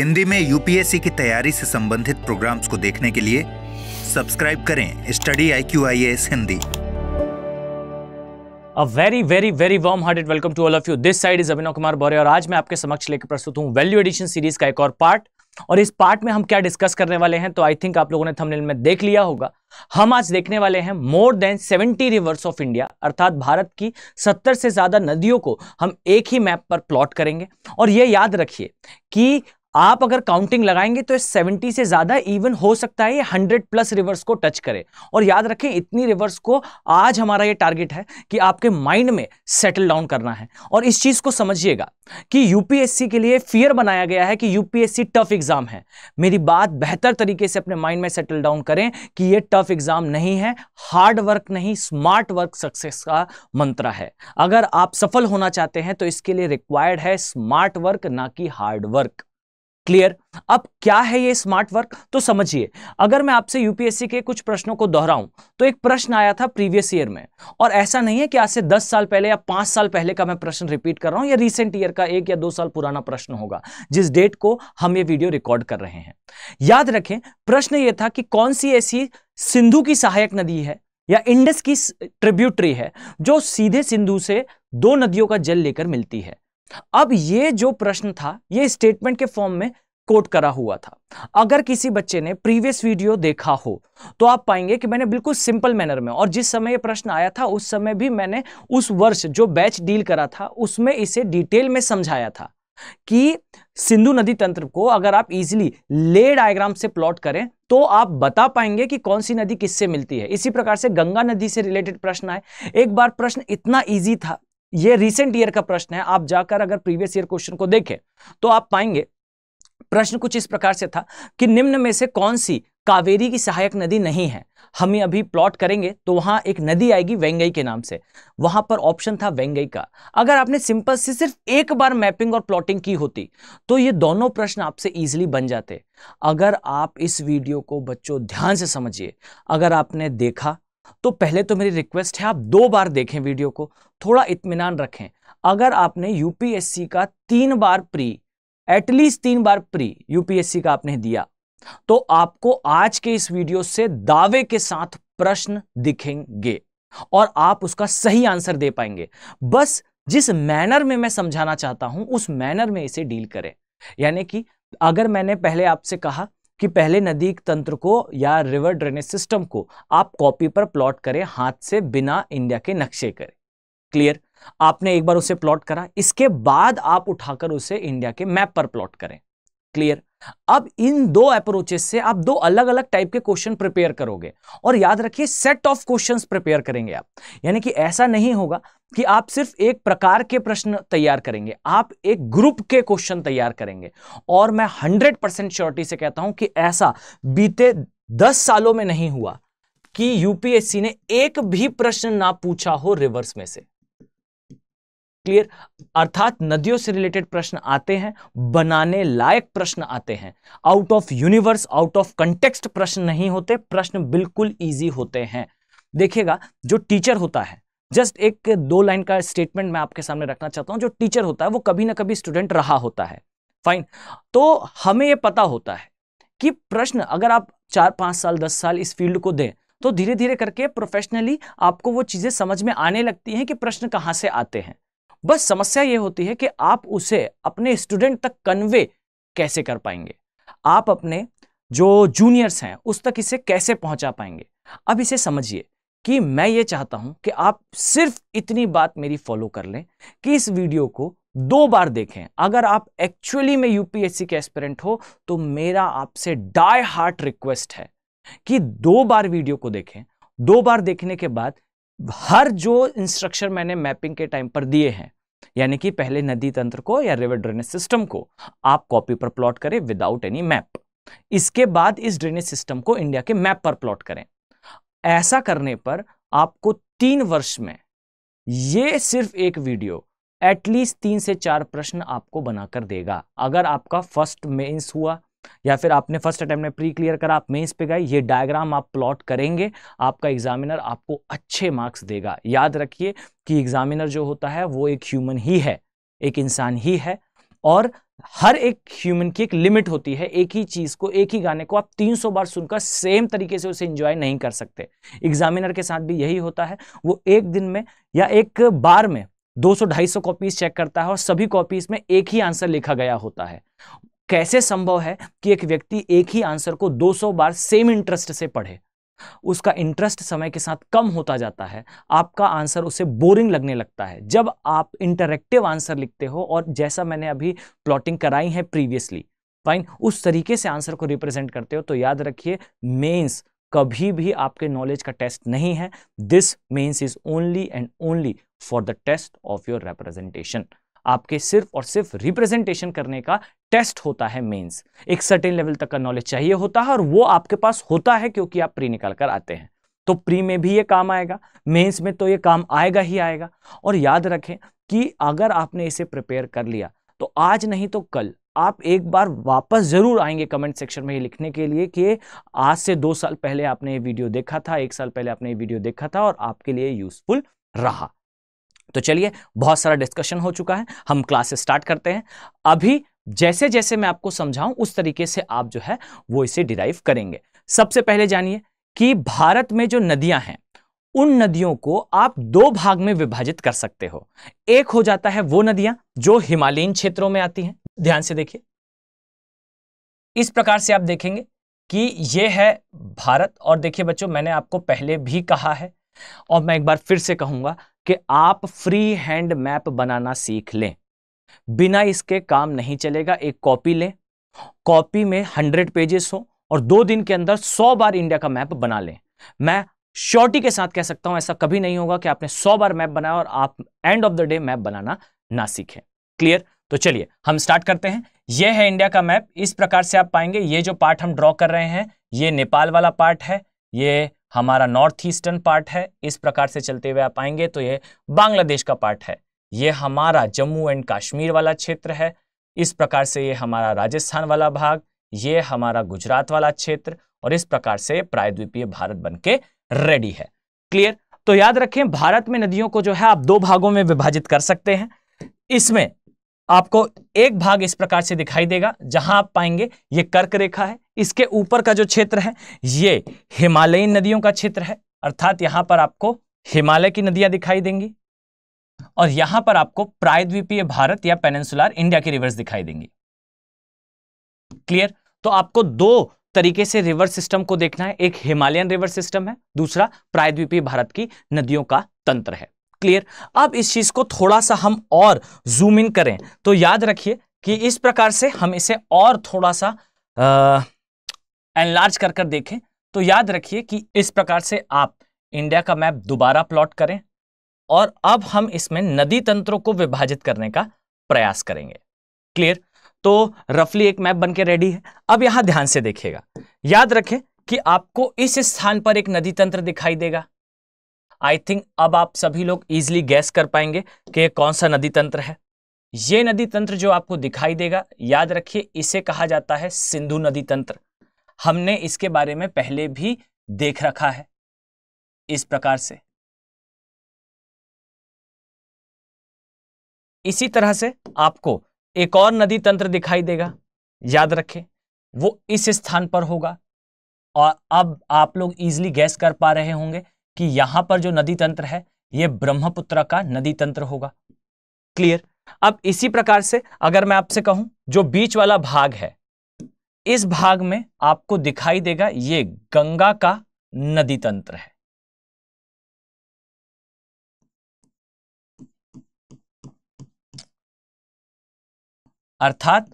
हिंदी में यूपीएससी की तैयारी से संबंधित प्रोग्राम्स को देखने के लिए सब्सक्राइब करें study I Q I S Hindi a very very very warm hearted welcome to all of you this side is Abhinav Kumar Bore और आज मैं आपके समक्ष लेकर प्रस्तुत हूँ वैल्यू एडिशन सीरीज का एक और पार्ट और इस पार्ट में हम क्या डिस्कस करने वाले हैं तो आई थिंक आप लोगों ने थंबनेल में देख लिया होगा हम आज देखने वाले हैं more than 70 rivers of India अर्थात भारत की 70 से ज्यादा नदियों को हम एक ही मैप पर प्लॉट करेंगे और यह याद रखिए कि आप अगर काउंटिंग लगाएंगे तो 70 से ज़्यादा इवन हो सकता है ये 100 प्लस रिवर्स को टच करे और याद रखें इतनी रिवर्स को आज हमारा ये टारगेट है कि आपके माइंड में सेटल डाउन करना है और इस चीज़ को समझिएगा कि यूपीएससी के लिए फियर बनाया गया है कि यूपीएससी टफ एग्ज़ाम है मेरी बात बेहतर तरीके से अपने माइंड में सेटल डाउन करें कि यह टफ एग्ज़ाम नहीं है हार्ड वर्क नहीं स्मार्ट वर्क सक्सेस का मंत्र है अगर आप सफल होना चाहते हैं तो इसके लिए रिक्वायर्ड है स्मार्ट वर्क ना कि हार्ड वर्क क्लियर अब क्या है ये स्मार्ट वर्क तो समझिए अगर मैं आपसे यूपीएससी के कुछ प्रश्नों को दोहराऊं तो एक प्रश्न आया था प्रीवियस ईयर में और ऐसा नहीं है कि आज से 10 साल पहले या 5 साल पहले का मैं प्रश्न रिपीट कर रहा हूं या रीसेंट ईयर का एक या दो साल पुराना प्रश्न होगा जिस डेट को हम ये वीडियो रिकॉर्ड कर रहे हैं याद रखें प्रश्न ये था कि कौन सी ऐसी सिंधु की सहायक नदी है या इंडस की ट्रिब्यूटरी है जो सीधे सिंधु से दो नदियों का जल लेकर मिलती है अब ये जो प्रश्न था ये स्टेटमेंट के फॉर्म में कोट करा हुआ था अगर किसी बच्चे ने प्रीवियस वीडियो देखा हो तो आप पाएंगे कि मैंने बिल्कुल सिंपल मैनर में और जिस समय ये प्रश्न आया था उस समय भी मैंने उस वर्ष जो बैच डील करा था उसमें इसे डिटेल में समझाया था कि सिंधु नदी तंत्र को अगर आप इजीली ले डायग्राम से प्लॉट करें तो आप बता पाएंगे कि कौन सी नदी किससे मिलती है इसी प्रकार से गंगा नदी से रिलेटेड प्रश्न आए एक बार प्रश्न इतना ईजी था ये रीसेंट ईयर का प्रश्न है आप जाकर अगर प्रीवियस ईयर क्वेश्चन को देखें तो आप पाएंगे प्रश्न कुछ इस प्रकार से था कि निम्न में से कौन सी कावेरी की सहायक नदी नहीं है हम ये अभी प्लॉट करेंगे तो वहां एक नदी आएगी वेंगई के नाम से वहां पर ऑप्शन था वेंगई का अगर आपने सिंपल से सिर्फ एक बार मैपिंग और प्लॉटिंग की होती तो ये दोनों प्रश्न आपसे इजीली बन जाते अगर आप इस वीडियो को बच्चों ध्यान से समझिए अगर आपने देखा तो पहले तो मेरी रिक्वेस्ट है आप दो बार देखें वीडियो को थोड़ा इतमान रखें अगर आपने यूपीएससी का तीन बार प्री एटलीस्ट तीन बार प्री यूपीएससी का आपने दिया तो आपको आज के इस वीडियो से दावे के साथ प्रश्न दिखेंगे और आप उसका सही आंसर दे पाएंगे बस जिस मैनर में मैं समझाना चाहता हूं उस मैनर में इसे डील करें यानी कि अगर मैंने पहले आपसे कहा कि पहले नदी तंत्र को या रिवर ड्रेनेज सिस्टम को आप कॉपी पर प्लॉट करें हाथ से बिना इंडिया के नक्शे करें क्लियर आपने एक बार उसे प्लॉट करा इसके बाद आप उठाकर उसे इंडिया के मैप पर प्लॉट करें क्लियर अब इन दो अप्रोचेस से आप दो अलग अलग टाइप के क्वेश्चन प्रिपेयर करोगे और याद रखिए सेट ऑफ क्वेश्चंस प्रिपेयर करेंगे आप यानी कि ऐसा नहीं होगा कि आप सिर्फ एक प्रकार के प्रश्न तैयार करेंगे आप एक ग्रुप के क्वेश्चन तैयार करेंगे और मैं हंड्रेड परसेंट श्योरिटी से कहता हूं कि ऐसा बीते दस सालों में नहीं हुआ कि यूपीएससी ने एक भी प्रश्न ना पूछा हो रिवर्स में से क्लियर अर्थात नदियों से रिलेटेड प्रश्न आते हैं बनाने लायक प्रश्न आते हैं out of universe out of context प्रश्न नहीं होते प्रश्न बिल्कुल इजी होते हैं देखिएगा जो टीचर होता है जस्ट एक दो लाइन का स्टेटमेंट मैं आपके सामने रखना चाहता हूं जो टीचर होता है वो कभी ना कभी स्टूडेंट रहा होता है फाइन तो हमें ये पता होता है कि प्रश्न अगर आप चार पांच साल दस साल इस फील्ड को दें तो धीरे धीरे करके प्रोफेशनली आपको वो चीज़ें समझ में आने लगती हैं कि प्रश्न कहाँ से आते हैं बस समस्या ये होती है कि आप उसे अपने स्टूडेंट तक कन्वे कैसे कर पाएंगे आप अपने जो जूनियर्स हैं उस तक इसे कैसे पहुंचा पाएंगे अब इसे समझिए कि मैं ये चाहता हूं कि आप सिर्फ इतनी बात मेरी फॉलो कर लें कि इस वीडियो को दो बार देखें अगर आप एक्चुअली में यूपीएससी के एस्पिरेंट हो तो मेरा आपसे डाई हार्ट रिक्वेस्ट है कि दो बार वीडियो को देखें दो बार देखने के बाद हर जो इंस्ट्रक्शन मैंने मैपिंग के टाइम पर दिए हैं यानी कि पहले नदी तंत्र को या रिवर ड्रेनेज सिस्टम को आप कॉपी पर प्लॉट करें विदाउट एनी मैप इसके बाद इस ड्रेनेज सिस्टम को इंडिया के मैप पर प्लॉट करें ऐसा करने पर आपको तीन वर्ष में ये सिर्फ एक वीडियो एटलीस्ट तीन से चार प्रश्न आपको बनाकर देगा अगर आपका फर्स्ट मेंस हुआ या फिर आपने फर्स्ट अटैम्प्ट में प्री क्लियर करा आप मेंस पे गए ये डायग्राम आप प्लॉट करेंगे आपका एग्जामिनर आपको अच्छे मार्क्स देगा याद रखिए कि एग्जामिनर जो होता है वो एक ह्यूमन ही है एक इंसान ही है और हर एक ह्यूमन की एक लिमिट होती है एक ही चीज़ को एक ही गाने को आप 300 बार सुनकर सेम तरीके से उसे इंजॉय नहीं कर सकते एग्जामिनर के साथ भी यही होता है वो एक दिन में या एक बार में 200-250 कॉपीज चेक करता है और सभी कॉपीज में एक ही आंसर लिखा गया होता है कैसे संभव है कि एक व्यक्ति एक ही आंसर को 200 बार सेम इंटरेस्ट से पढ़े उसका इंटरेस्ट समय के साथ कम होता जाता है आपका आंसर उसे बोरिंग लगने लगता है जब आप इंटरेक्टिव आंसर लिखते हो और जैसा मैंने अभी प्लॉटिंग कराई है प्रीवियसली फाइन उस तरीके से आंसर को रिप्रेजेंट करते हो तो याद रखिए मेंस कभी भी आपके नॉलेज का टेस्ट नहीं है this mains is only and only for the test of your representation आपके सिर्फ और सिर्फ रिप्रेजेंटेशन करने का टेस्ट होता है मेंस एक सर्टेन लेवल तक का नॉलेज चाहिए होता है और वो आपके पास होता है क्योंकि आप प्री निकाल कर आते हैं तो प्री में भी ये काम आएगा मेंस में तो ये काम आएगा ही आएगा और याद रखें कि अगर आपने इसे प्रिपेयर कर लिया तो आज नहीं तो कल आप एक बार वापस ज़रूर आएंगे कमेंट सेक्शन में ये लिखने के लिए कि आज से दो साल पहले आपने ये वीडियो देखा था एक साल पहले आपने ये वीडियो देखा था और आपके लिए यूज़फुल रहा तो चलिए बहुत सारा डिस्कशन हो चुका है हम क्लासेस स्टार्ट करते हैं अभी जैसे जैसे मैं आपको समझाऊं उस तरीके से आप जो है वो इसे डिराइव करेंगे सबसे पहले जानिए कि भारत में जो नदियां हैं उन नदियों को आप दो भाग में विभाजित कर सकते हो एक हो जाता है वो नदियां जो हिमालयन क्षेत्रों में आती हैं ध्यान से देखिए इस प्रकार से आप देखेंगे कि यह है भारत और देखिए बच्चों मैंने आपको पहले भी कहा है और मैं एक बार फिर से कहूंगा कि आप फ्री हैंड मैप बनाना सीख लें बिना इसके काम नहीं चलेगा एक कॉपी लें कॉपी में हंड्रेड पेजेस हो और दो दिन के अंदर सौ बार इंडिया का मैप बना लें मैं श्योरिटी के साथ कह सकता हूं ऐसा कभी नहीं होगा कि आपने सौ बार मैप बनाया और आप end of the day map बनाना ना सीखें क्लियर तो चलिए हम स्टार्ट करते हैं ये है इंडिया का मैप इस प्रकार से आप पाएंगे ये जो पार्ट हम ड्रॉ कर रहे हैं ये नेपाल वाला पार्ट है ये हमारा नॉर्थ ईस्टर्न पार्ट है इस प्रकार से चलते हुए आप आएंगे तो ये बांग्लादेश का पार्ट है ये हमारा जम्मू एंड कश्मीर वाला क्षेत्र है इस प्रकार से ये हमारा राजस्थान वाला भाग ये हमारा गुजरात वाला क्षेत्र और इस प्रकार से प्रायद्वीपीय भारत बन के रेडी है क्लियर तो याद रखें भारत में नदियों को जो है आप दो भागों में विभाजित कर सकते हैं इसमें आपको एक भाग इस प्रकार से दिखाई देगा जहां आप पाएंगे ये कर्क रेखा है इसके ऊपर का जो क्षेत्र है ये हिमालयी नदियों का क्षेत्र है अर्थात यहां पर आपको हिमालय की नदियां दिखाई देंगी और यहां पर आपको प्रायद्वीपीय भारत या पेनेंसुलर इंडिया की रिवर्स दिखाई देंगी क्लियर तो आपको दो तरीके से रिवर सिस्टम को देखना है एक हिमालयन रिवर सिस्टम है दूसरा प्रायद्वीपीय भारत की नदियों का तंत्र है क्लियर अब इस चीज को थोड़ा सा हम और जूम इन करें तो याद रखिए कि इस प्रकार से हम इसे और थोड़ा सा एनलार्ज कर कर देखें तो याद रखिए कि इस प्रकार से आप इंडिया का मैप दोबारा प्लॉट करें और अब हम इसमें नदी तंत्रों को विभाजित करने का प्रयास करेंगे क्लियर तो रफली एक मैप बनके रेडी है अब यहां ध्यान से देखिएगा याद रखें कि आपको इस स्थान पर एक नदी तंत्र दिखाई देगा आई थिंक अब आप सभी लोग इजिली गैस कर पाएंगे कि कौन सा नदी तंत्र है ये नदी तंत्र जो आपको दिखाई देगा याद रखिए इसे कहा जाता है सिंधु नदी तंत्र हमने इसके बारे में पहले भी देख रखा है इस प्रकार से इसी तरह से आपको एक और नदी तंत्र दिखाई देगा याद रखें वो इस स्थान पर होगा और अब आप लोग इजिली गैस कर पा रहे होंगे कि यहां पर जो नदी तंत्र है ये ब्रह्मपुत्र का नदी तंत्र होगा क्लियर अब इसी प्रकार से अगर मैं आपसे कहूं जो बीच वाला भाग है इस भाग में आपको दिखाई देगा ये गंगा का नदी तंत्र है अर्थात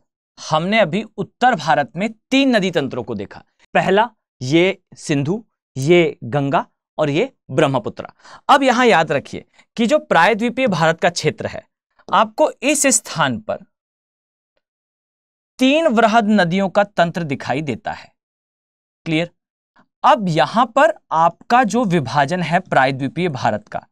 हमने अभी उत्तर भारत में तीन नदी तंत्रों को देखा पहला ये सिंधु ये गंगा और ये ब्रह्मपुत्र अब यहां याद रखिए कि जो प्रायद्वीपीय भारत का क्षेत्र है आपको इस स्थान पर तीन वृहद नदियों का तंत्र दिखाई देता है क्लियर अब यहां पर आपका जो विभाजन है प्रायद्वीपीय भारत का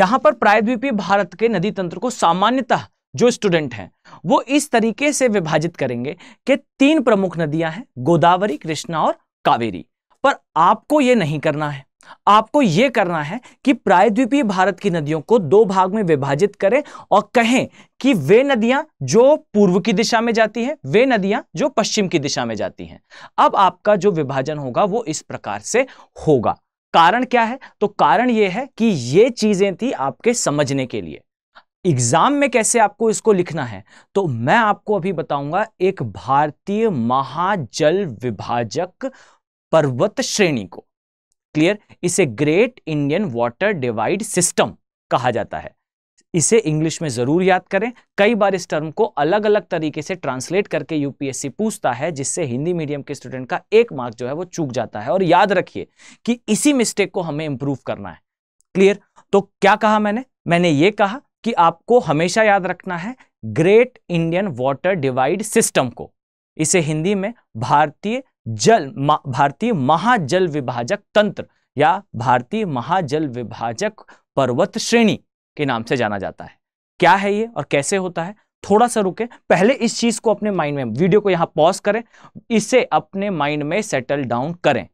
यहां पर प्रायद्वीपीय भारत के नदी तंत्र को सामान्यतः जो स्टूडेंट हैं वो इस तरीके से विभाजित करेंगे कि तीन प्रमुख नदियां हैं गोदावरी कृष्णा और कावेरी पर आपको ये नहीं करना है आपको यह करना है कि प्रायद्वीपीय भारत की नदियों को दो भाग में विभाजित करें और कहें कि वे नदियां जो पूर्व की दिशा में जाती हैं वे नदियां जो पश्चिम की दिशा में जाती हैं अब आपका जो विभाजन होगा वो इस प्रकार से होगा कारण क्या है तो कारण यह है कि ये चीजें थी आपके समझने के लिए एग्जाम में कैसे आपको इसको लिखना है तो मैं आपको अभी बताऊंगा एक भारतीय महाजल विभाजक पर्वत श्रेणी को क्लियर इसे great Indian water divide system कहा जाता है इसे इंग्लिश में जरूर याद करें कई बार इस टर्म को अलग अलग तरीके से ट्रांसलेट करके यूपीएससी पूछता है जिससे हिंदी मीडियम के स्टूडेंट का एक मार्क जो है वो चूक जाता है और याद रखिए कि इसी मिस्टेक को हमें इंप्रूव करना है क्लियर तो क्या कहा मैंने मैंने ये कहा कि आपको हमेशा याद रखना है great Indian water divide system को इसे हिंदी में भारतीय जल भारतीय महाजल विभाजक तंत्र या भारतीय महाजल विभाजक पर्वत श्रेणी के नाम से जाना जाता है क्या है ये और कैसे होता है थोड़ा सा रुके पहले इस चीज को अपने माइंड में वीडियो को यहां पॉज करें इसे अपने माइंड में सेटल डाउन करें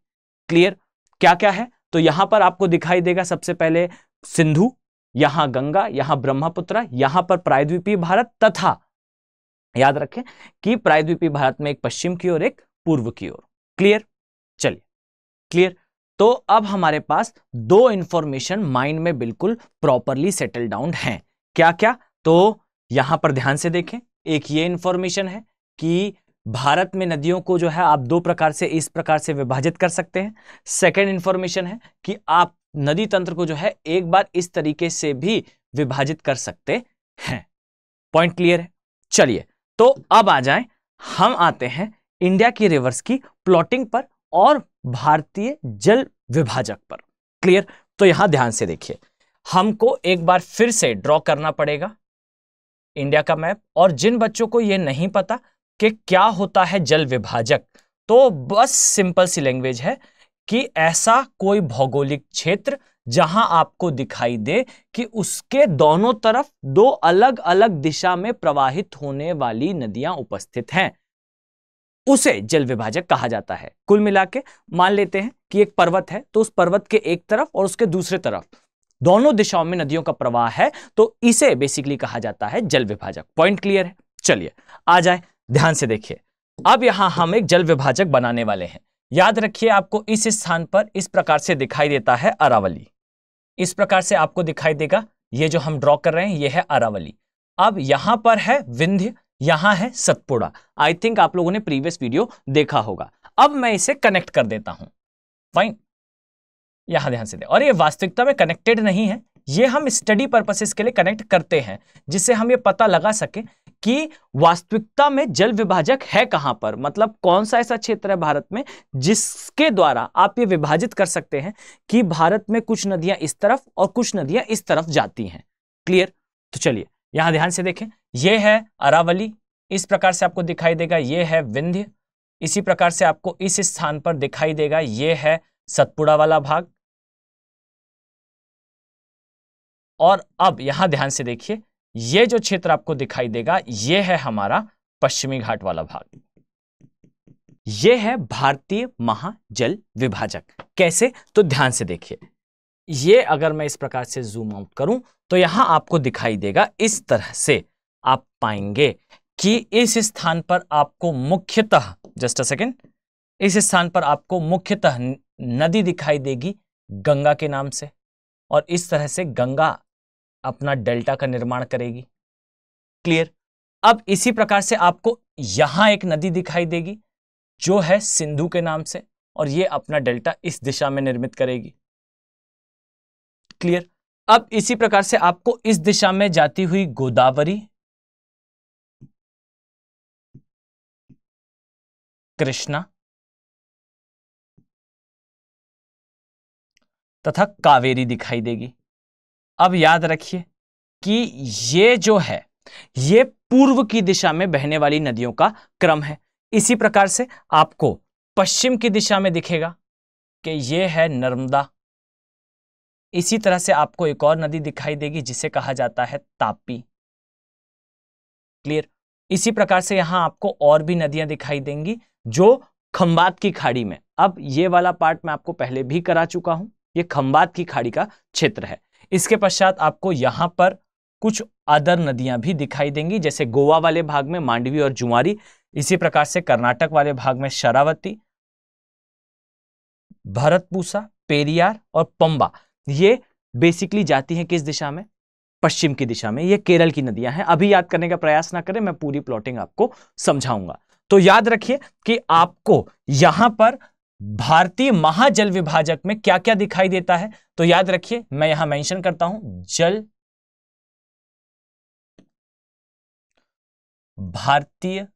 क्लियर क्या क्या है तो यहां पर आपको दिखाई देगा सबसे पहले सिंधु यहां गंगा यहां ब्रह्मपुत्र यहां पर प्रायद्वीपीय भारत तथा याद रखें कि प्रायद्वीपीय भारत में एक पश्चिम की ओर एक पूर्व की ओर क्लियर चलिए क्लियर तो अब हमारे पास दो इंफॉर्मेशन माइंड में बिल्कुल प्रॉपरली सेटल डाउन है क्या क्या तो यहां पर ध्यान से देखें एक ये इंफॉर्मेशन है कि भारत में नदियों को जो है आप दो प्रकार से इस प्रकार से विभाजित कर सकते हैं सेकेंड इंफॉर्मेशन है कि आप नदी तंत्र को जो है एक बार इस तरीके से भी विभाजित कर सकते हैं पॉइंट क्लियर है चलिए तो अब आ जाए हम आते हैं इंडिया की रिवर्स की प्लॉटिंग पर और भारतीय जल विभाजक पर क्लियर तो यहां ध्यान से देखिए हमको एक बार फिर से ड्रॉ करना पड़ेगा इंडिया का मैप और जिन बच्चों को यह नहीं पता कि क्या होता है जल विभाजक तो बस सिंपल सी लैंग्वेज है कि ऐसा कोई भौगोलिक क्षेत्र जहां आपको दिखाई दे कि उसके दोनों तरफ दो अलग अलग दिशा में प्रवाहित होने वाली नदियां उपस्थित हैं उसे जल विभाजक कहा जाता है कुल मिला के मान लेते हैं कि एक पर्वत है तो उस पर्वत के एक तरफ और उसके दूसरे तरफ दोनों दिशाओं में नदियों का प्रवाह है तो इसे बेसिकली कहा जाता है जल विभाजक पॉइंट क्लियर है चलिए आ जाए ध्यान से देखिए अब यहां हम एक जल विभाजक बनाने वाले हैं याद रखिए आपको इस स्थान पर इस प्रकार से दिखाई देता है अरावली इस प्रकार से आपको दिखाई देगा ये जो हम ड्रॉ कर रहे हैं ये है अरावली अब यहां पर है विंध्य यहां है सतपुड़ा आई थिंक आप लोगों ने प्रीवियस वीडियो देखा होगा अब मैं इसे कनेक्ट कर देता हूं फाइन यहां ध्यान से दे और ये वास्तविकता में कनेक्टेड नहीं है ये हम स्टडी पर्पसेस के लिए कनेक्ट करते हैं जिससे हम ये पता लगा सके कि वास्तविकता में जल विभाजक है कहां पर मतलब कौन सा ऐसा क्षेत्र है भारत में जिसके द्वारा आप ये विभाजित कर सकते हैं कि भारत में कुछ नदियां इस तरफ और कुछ नदियां इस तरफ जाती हैं क्लियर तो चलिए यहां ध्यान से देखें यह है अरावली इस प्रकार से आपको दिखाई देगा यह है विंध्य इसी प्रकार से आपको इस स्थान पर दिखाई देगा यह है सतपुड़ा वाला भाग और अब यहां ध्यान से देखिए ये जो क्षेत्र आपको दिखाई देगा ये है हमारा पश्चिमी घाट वाला भाग ये है भारतीय महाजल विभाजक कैसे तो ध्यान से देखिए ये अगर मैं इस प्रकार से जूम आउट करूं तो यहां आपको दिखाई देगा इस तरह से आप पाएंगे कि इस स्थान पर आपको मुख्यतः जस्ट अ सेकेंड इस स्थान पर आपको मुख्यतः नदी दिखाई देगी गंगा के नाम से और इस तरह से गंगा अपना डेल्टा का निर्माण करेगी क्लियर अब इसी प्रकार से आपको यहां एक नदी दिखाई देगी जो है सिंधु के नाम से और ये अपना डेल्टा इस दिशा में निर्मित करेगी क्लियर अब इसी प्रकार से आपको इस दिशा में जाती हुई गोदावरी कृष्णा तथा कावेरी दिखाई देगी अब याद रखिए कि ये जो है ये पूर्व की दिशा में बहने वाली नदियों का क्रम है इसी प्रकार से आपको पश्चिम की दिशा में दिखेगा कि ये है नर्मदा इसी तरह से आपको एक और नदी दिखाई देगी जिसे कहा जाता है तापी क्लियर इसी प्रकार से यहां आपको और भी नदियां दिखाई देंगी जो खंबात की खाड़ी में अब ये वाला पार्ट मैं आपको पहले भी करा चुका हूं ये खंबात की खाड़ी का क्षेत्र है इसके पश्चात आपको यहाँ पर कुछ अदर नदियां भी दिखाई देंगी जैसे गोवा वाले भाग में मांडवी और जुआरी इसी प्रकार से कर्नाटक वाले भाग में शरावती भरतपूसा पेरियार और पंबा ये बेसिकली जाती हैं किस दिशा में पश्चिम की दिशा में ये केरल की नदियां हैं अभी याद करने का प्रयास ना करें मैं पूरी प्लॉटिंग आपको समझाऊंगा तो याद रखिए कि आपको यहां पर भारतीय महाजल विभाजक में क्या क्या दिखाई देता है तो याद रखिए मैं यहां मेंशन करता हूं जल भारतीय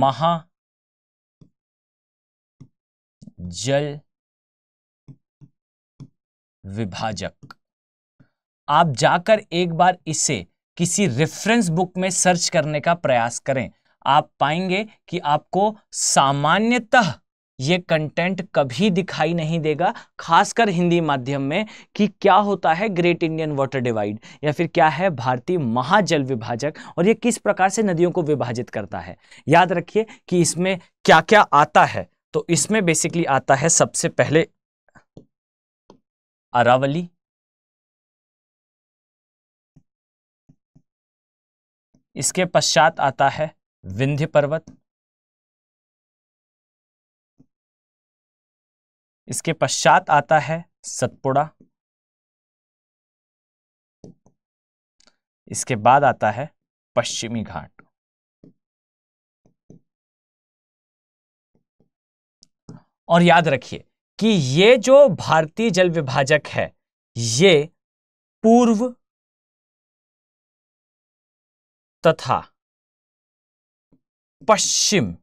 महा जल विभाजक आप जाकर एक बार इसे किसी रेफरेंस बुक में सर्च करने का प्रयास करें आप पाएंगे कि आपको सामान्यतः ये कंटेंट कभी दिखाई नहीं देगा खासकर हिंदी माध्यम में कि क्या होता है ग्रेट इंडियन वाटर डिवाइड या फिर क्या है भारतीय महाजल विभाजक और ये किस प्रकार से नदियों को विभाजित करता है याद रखिए कि इसमें क्या क्या आता है तो इसमें बेसिकली आता है सबसे पहले अरावली इसके पश्चात आता है विंध्य पर्वत इसके पश्चात आता है सतपुड़ा इसके बाद आता है पश्चिमी घाट और याद रखिए कि ये जो भारतीय जल विभाजक है ये पूर्व तथा पश्चिम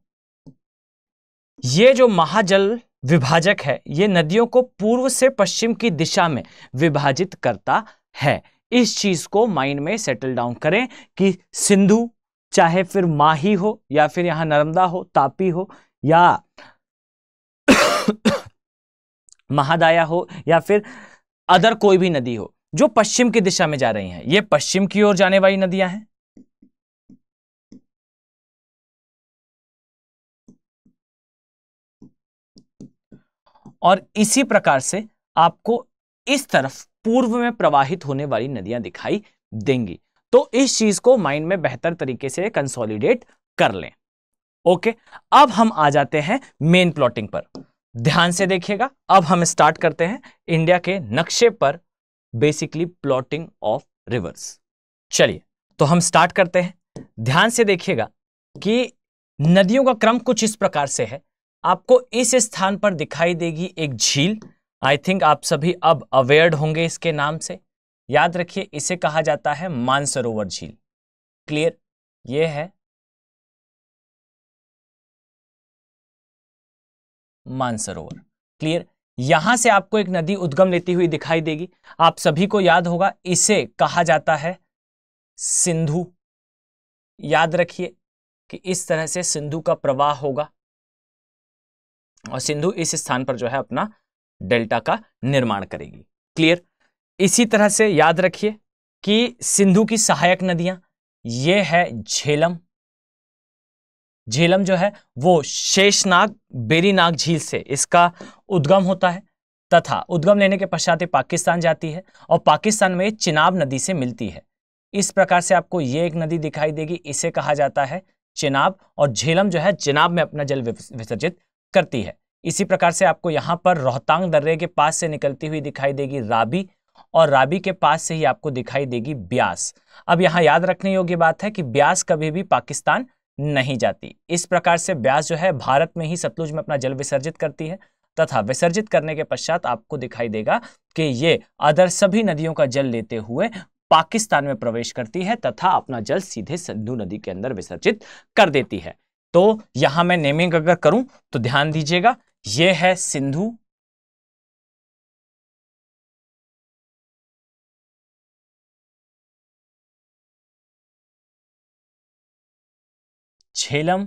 ये जो महाजल विभाजक है ये नदियों को पूर्व से पश्चिम की दिशा में विभाजित करता है इस चीज को माइंड में सेटल डाउन करें कि सिंधु चाहे फिर माही हो या फिर यहां नर्मदा हो तापी हो या महादाया हो या फिर अदर कोई भी नदी हो जो पश्चिम की दिशा में जा रही हैं ये पश्चिम की ओर जाने वाली नदियां हैं और इसी प्रकार से आपको इस तरफ पूर्व में प्रवाहित होने वाली नदियां दिखाई देंगी तो इस चीज को माइंड में बेहतर तरीके से कंसोलिडेट कर लें ओके अब हम आ जाते हैं मेन प्लॉटिंग पर ध्यान से देखिएगा अब हम स्टार्ट करते हैं इंडिया के नक्शे पर बेसिकली प्लॉटिंग ऑफ रिवर्स चलिए तो हम स्टार्ट करते हैं ध्यान से देखिएगा कि नदियों का क्रम कुछ इस प्रकार से है आपको इस स्थान पर दिखाई देगी एक झील आई थिंक आप सभी अब अवेयर होंगे इसके नाम से याद रखिए इसे कहा जाता है मानसरोवर झील क्लियर ये है मानसरोवर क्लियर यहां से आपको एक नदी उद्गम लेती हुई दिखाई देगी आप सभी को याद होगा इसे कहा जाता है सिंधु याद रखिए कि इस तरह से सिंधु का प्रवाह होगा और सिंधु इस स्थान पर जो है अपना डेल्टा का निर्माण करेगी क्लियर इसी तरह से याद रखिए कि सिंधु की सहायक नदियां ये है झेलम झेलम जो है वो शेषनाग बेरीनाग झील से इसका उद्गम होता है तथा उद्गम लेने के पश्चात पाकिस्तान जाती है और पाकिस्तान में चिनाब नदी से मिलती है इस प्रकार से आपको ये एक नदी दिखाई देगी इसे कहा जाता है चिनाब और झेलम जो है चिनाब में अपना जल विसर्जित करती है इसी प्रकार से आपको यहाँ पर रोहतांग दर्रे के पास से निकलती हुई दिखाई देगी राबी और राबी के पास से ही आपको दिखाई देगी ब्यास अब यहाँ याद रखने योग्य बात है कि ब्यास कभी भी पाकिस्तान नहीं जाती इस प्रकार से ब्यास जो है भारत में ही सतलुज में अपना जल विसर्जित करती है तथा विसर्जित करने के पश्चात आपको दिखाई देगा कि ये अदर सभी नदियों का जल लेते हुए पाकिस्तान में प्रवेश करती है तथा अपना जल सीधे सिंधु नदी के अंदर विसर्जित कर देती है तो यहां मैं नेमिंग अगर करूं तो ध्यान दीजिएगा ये है सिंधु झेलम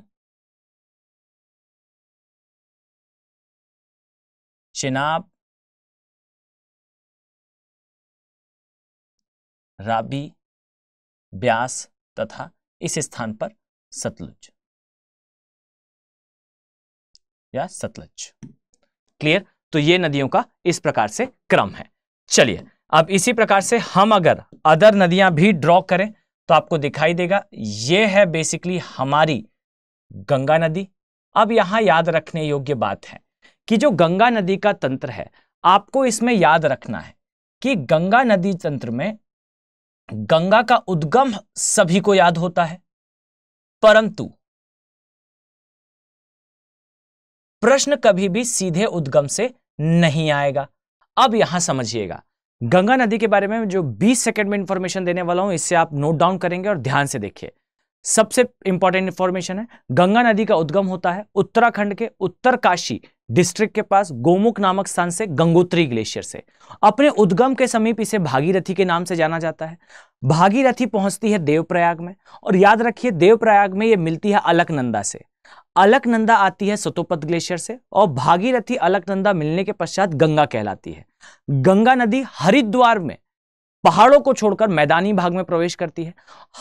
चिनाब राबी ब्यास तथा इस स्थान पर सतलुज या सतलज क्लियर तो ये नदियों का इस प्रकार से क्रम है चलिए अब इसी प्रकार से हम अगर अदर नदियां भी ड्रॉ करें तो आपको दिखाई देगा ये है बेसिकली हमारी गंगा नदी अब यहां याद रखने योग्य बात है कि जो गंगा नदी का तंत्र है आपको इसमें याद रखना है कि गंगा नदी तंत्र में गंगा का उद्गम सभी को याद होता है परंतु प्रश्न कभी भी सीधे उद्गम से नहीं आएगा अब यहां समझिएगा गंगा नदी के बारे में जो 20 सेकंड में इंफॉर्मेशन देने वाला हूं इससे आप नोट डाउन करेंगे और ध्यान से देखिए सबसे इंपॉर्टेंट इंफॉर्मेशन है गंगा नदी का उद्गम होता है उत्तराखंड के उत्तरकाशी डिस्ट्रिक्ट के पास गोमुख नामक स्थान से गंगोत्री ग्लेशियर से अपने उद्गम के समीप इसे भागीरथी के नाम से जाना जाता है भागीरथी पहुंचती है देवप्रयाग में और याद रखिए देवप्रयाग में यह मिलती है अलकनंदा से अलकनंदा आती है सतोपत ग्लेशियर से और भागीरथी अलकनंदा मिलने के पश्चात गंगा कहलाती है गंगा नदी हरिद्वार में पहाड़ों को छोड़कर मैदानी भाग में प्रवेश करती है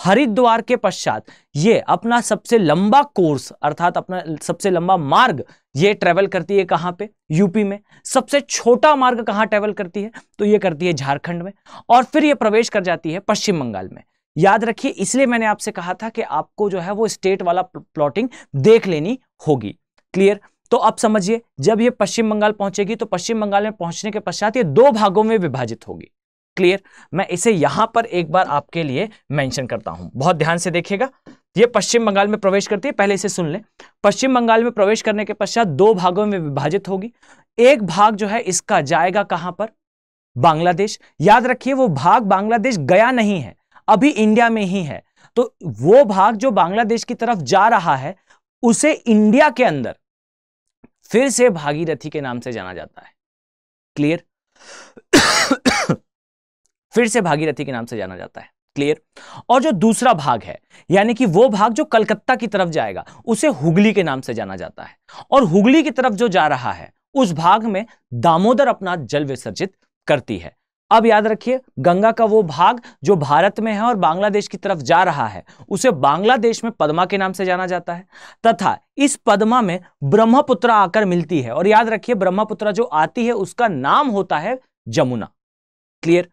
हरिद्वार के पश्चात ये अपना सबसे लंबा कोर्स अर्थात अपना सबसे लंबा मार्ग ये ट्रेवल करती है कहाँ पे यूपी में सबसे छोटा मार्ग कहाँ ट्रेवल करती है तो ये करती है झारखंड में और फिर ये प्रवेश कर जाती है पश्चिम बंगाल में याद रखिए इसलिए मैंने आपसे कहा था कि आपको जो है वो स्टेट वाला प्लॉटिंग देख लेनी होगी क्लियर तो अब समझिए जब ये पश्चिम बंगाल पहुंचेगी तो पश्चिम बंगाल में पहुंचने के पश्चात ये दो भागों में विभाजित होगी क्लियर मैं इसे यहां पर एक बार आपके लिए मेंशन करता हूं बहुत ध्यान से देखिएगा ये पश्चिम बंगाल में प्रवेश करती है पहले इसे सुन लें पश्चिम बंगाल में प्रवेश करने के पश्चात दो भागों में विभाजित होगी एक भाग जो है इसका जाएगा कहां पर बांग्लादेश याद रखिए वो भाग बांग्लादेश गया नहीं है अभी इंडिया में ही है तो वो भाग जो बांग्लादेश की तरफ जा रहा है उसे इंडिया के अंदर फिर से भागीरथी के नाम से जाना जाता है क्लियर फिर से भागीरथी के नाम से जाना जाता है क्लियर और जो दूसरा भाग है यानी कि वो भाग जो कलकत्ता की तरफ जाएगा उसे हुगली के नाम से जाना जाता है और हुगली की तरफ जो जा रहा है उस भाग में दामोदर अपना जल विसर्जित करती है अब याद रखिए गंगा का वो भाग जो भारत में है और बांग्लादेश की तरफ जा रहा है उसे बांग्लादेश में पद्मा के नाम से जाना जाता है तथा इस पद्मा में ब्रह्मपुत्र आकर मिलती है और याद रखिए ब्रह्मपुत्र जो आती है उसका नाम होता है जमुना क्लियर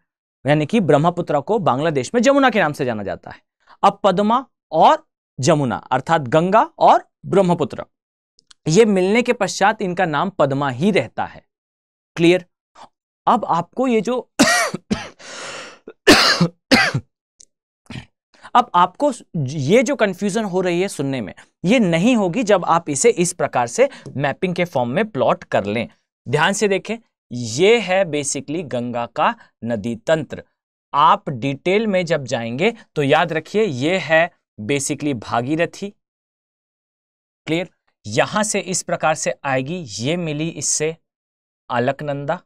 यानी कि ब्रह्मपुत्र को बांग्लादेश में जमुना के नाम से जाना जाता है अब पद्मा और जमुना अर्थात गंगा और ब्रह्मपुत्र ये मिलने के पश्चात इनका नाम पद्मा ही रहता है क्लियर अब आपको ये जो अब आपको ये जो कंफ्यूजन हो रही है सुनने में ये नहीं होगी जब आप इसे इस प्रकार से मैपिंग के फॉर्म में प्लॉट कर लें ध्यान से देखें ये है बेसिकली गंगा का नदी तंत्र आप डिटेल में जब जाएंगे तो याद रखिए ये है बेसिकली भागीरथी क्लियर यहां से इस प्रकार से आएगी ये मिली इससे अलकनंदा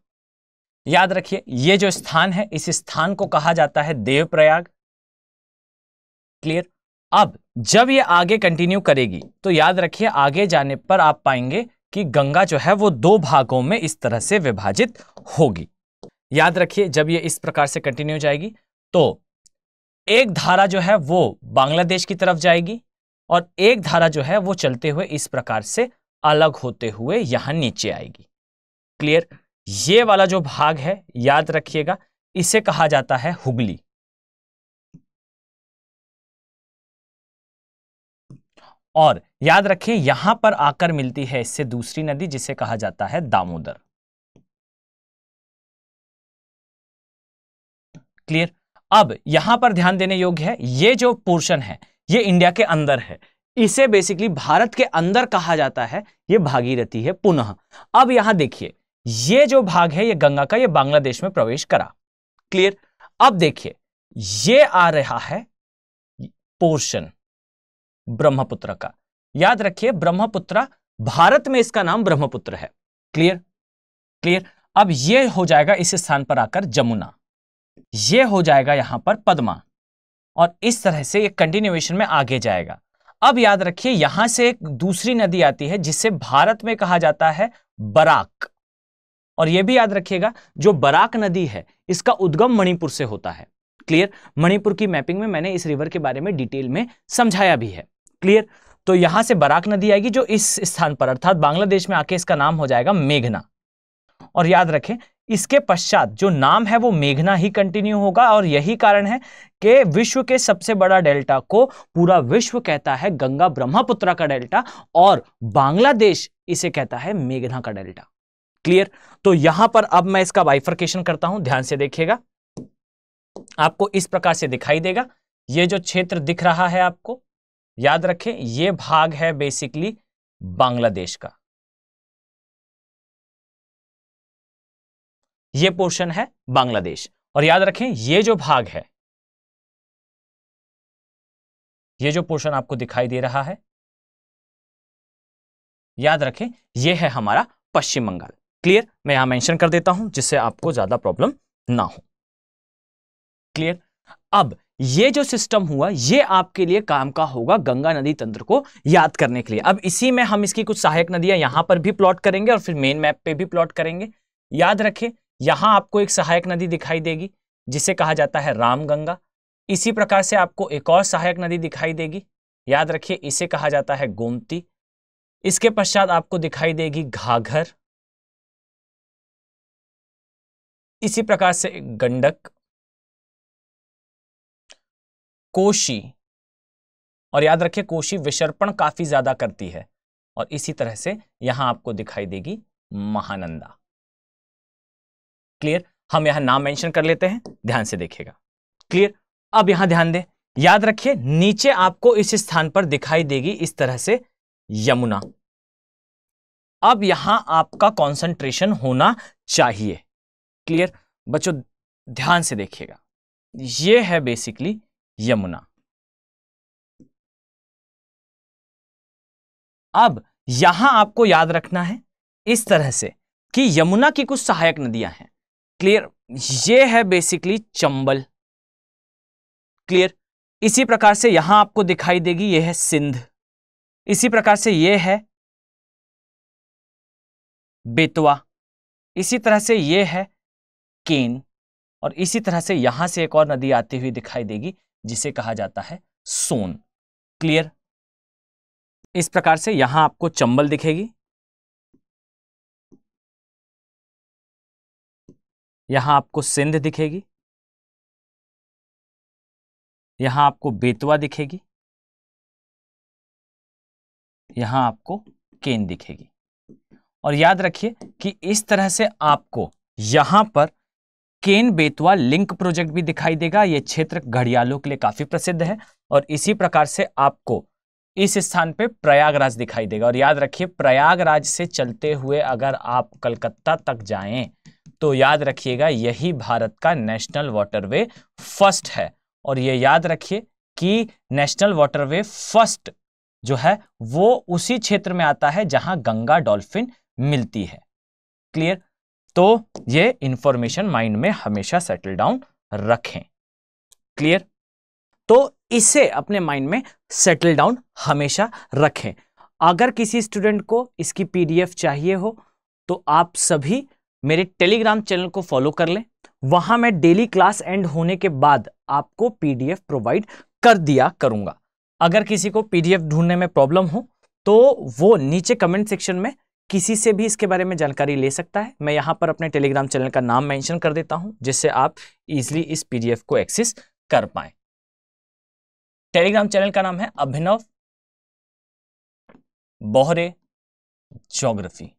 याद रखिए ये जो स्थान है इस स्थान को कहा जाता है देवप्रयाग क्लियर अब जब ये आगे कंटिन्यू करेगी तो याद रखिए आगे जाने पर आप पाएंगे कि गंगा जो है वो दो भागों में इस तरह से विभाजित होगी याद रखिए जब ये इस प्रकार से कंटिन्यू जाएगी तो एक धारा जो है वो बांग्लादेश की तरफ जाएगी और एक धारा जो है वो चलते हुए इस प्रकार से अलग होते हुए यहां नीचे आएगी क्लियर ये वाला जो भाग है याद रखिएगा इसे कहा जाता है हुगली और याद रखें यहां पर आकर मिलती है इससे दूसरी नदी जिसे कहा जाता है दामोदर क्लियर अब यहां पर ध्यान देने योग्य है ये जो पोर्शन है ये इंडिया के अंदर है इसे बेसिकली भारत के अंदर कहा जाता है ये भागीरथी है पुनः अब यहां देखिए ये जो भाग है ये गंगा का ये बांग्लादेश में प्रवेश करा क्लियर अब देखिए ये आ रहा है पोर्शन ब्रह्मपुत्र का याद रखिए ब्रह्मपुत्र भारत में इसका नाम ब्रह्मपुत्र है क्लियर क्लियर अब यह हो जाएगा इस स्थान पर आकर जमुना यह हो जाएगा यहां पर पदमा और इस तरह से यह कंटिन्यूएशन में आगे जाएगा अब याद रखिए यहां से एक दूसरी नदी आती है जिसे भारत में कहा जाता है बराक और यह भी याद रखिएगा जो बराक नदी है इसका उद्गम मणिपुर से होता है क्लियर मणिपुर की मैपिंग में मैंने इस रिवर के बारे में डिटेल में समझाया भी है क्लियर तो यहां से बराक नदी आएगी जो इस स्थान पर अर्थात बांग्लादेश में आके इसका नाम हो जाएगा मेघना और याद रखें इसके पश्चात जो नाम है वो मेघना ही कंटिन्यू होगा और यही कारण है कि विश्व के सबसे बड़ा डेल्टा को पूरा विश्व कहता है गंगा ब्रह्मपुत्रा का डेल्टा और बांग्लादेश इसे कहता है मेघना का डेल्टा क्लियर तो यहां पर अब मैं इसका बाइफर्केशन करता हूं ध्यान से देखिएगा आपको इस प्रकार से दिखाई देगा ये जो क्षेत्र दिख रहा है आपको याद रखें ये भाग है बेसिकली बांग्लादेश का ये पोर्शन है बांग्लादेश और याद रखें ये जो भाग है ये जो पोर्शन आपको दिखाई दे रहा है याद रखें ये है हमारा पश्चिम बंगाल क्लियर मैं यहां मेंशन कर देता हूं जिससे आपको ज्यादा प्रॉब्लम ना हो क्लियर अब ये जो सिस्टम हुआ ये आपके लिए काम का होगा गंगा नदी तंत्र को याद करने के लिए अब इसी में हम इसकी कुछ सहायक नदियां यहां पर भी प्लॉट करेंगे और फिर मेन मैप पे भी प्लॉट करेंगे याद रखें यहां आपको एक सहायक नदी दिखाई देगी जिसे कहा जाता है रामगंगा इसी प्रकार से आपको एक और सहायक नदी दिखाई देगी याद रखिए इसे कहा जाता है गोमती इसके पश्चात आपको दिखाई देगी घाघर इसी प्रकार से गंडक कोशी और याद रखिए कोशी विसर्पण काफी ज्यादा करती है और इसी तरह से यहां आपको दिखाई देगी महानंदा क्लियर हम यहां नाम मेंशन कर लेते हैं ध्यान से देखिएगा क्लियर अब यहां ध्यान दें याद रखिए नीचे आपको इस स्थान पर दिखाई देगी इस तरह से यमुना अब यहां आपका कंसंट्रेशन होना चाहिए क्लियर बच्चों ध्यान से देखिएगा ये है बेसिकली यमुना अब यहां आपको याद रखना है इस तरह से कि यमुना की कुछ सहायक नदियां हैं क्लियर ये है बेसिकली चंबल क्लियर इसी प्रकार से यहां आपको दिखाई देगी यह है सिंध इसी प्रकार से यह है बेतवा इसी तरह से यह है केन और इसी तरह से यहां से एक और नदी आती हुई दिखाई देगी जिसे कहा जाता है सोन क्लियर इस प्रकार से यहां आपको चंबल दिखेगी यहां आपको सिंध दिखेगी यहां आपको बेतवा दिखेगी यहां आपको केन दिखेगी और याद रखिए कि इस तरह से आपको यहां पर केन बेतवा लिंक प्रोजेक्ट भी दिखाई देगा ये क्षेत्र घड़ियालों के लिए काफी प्रसिद्ध है और इसी प्रकार से आपको इस स्थान पे प्रयागराज दिखाई देगा और याद रखिए प्रयागराज से चलते हुए अगर आप कलकत्ता तक जाएं तो याद रखिएगा यही भारत का नेशनल वाटरवे फर्स्ट है और ये याद रखिए कि नेशनल वाटरवे फर्स्ट जो है वो उसी क्षेत्र में आता है जहां गंगा डॉल्फिन मिलती है क्लियर तो ये इंफॉर्मेशन माइंड में हमेशा सेटल डाउन रखें क्लियर तो इसे अपने माइंड में सेटल डाउन हमेशा रखें अगर किसी स्टूडेंट को इसकी पीडीएफ चाहिए हो तो आप सभी मेरे टेलीग्राम चैनल को फॉलो कर लें वहां मैं डेली क्लास एंड होने के बाद आपको पीडीएफ प्रोवाइड कर दिया करूंगा अगर किसी को पीडीएफ ढूंढने में प्रॉब्लम हो तो वो नीचे कमेंट सेक्शन में किसी से भी इसके बारे में जानकारी ले सकता है मैं यहाँ पर अपने टेलीग्राम चैनल का नाम मेंशन कर देता हूँ जिससे आप इजिली इस पीडीएफ को एक्सेस कर पाए टेलीग्राम चैनल का नाम है अभिनव बोहरे जोग्राफी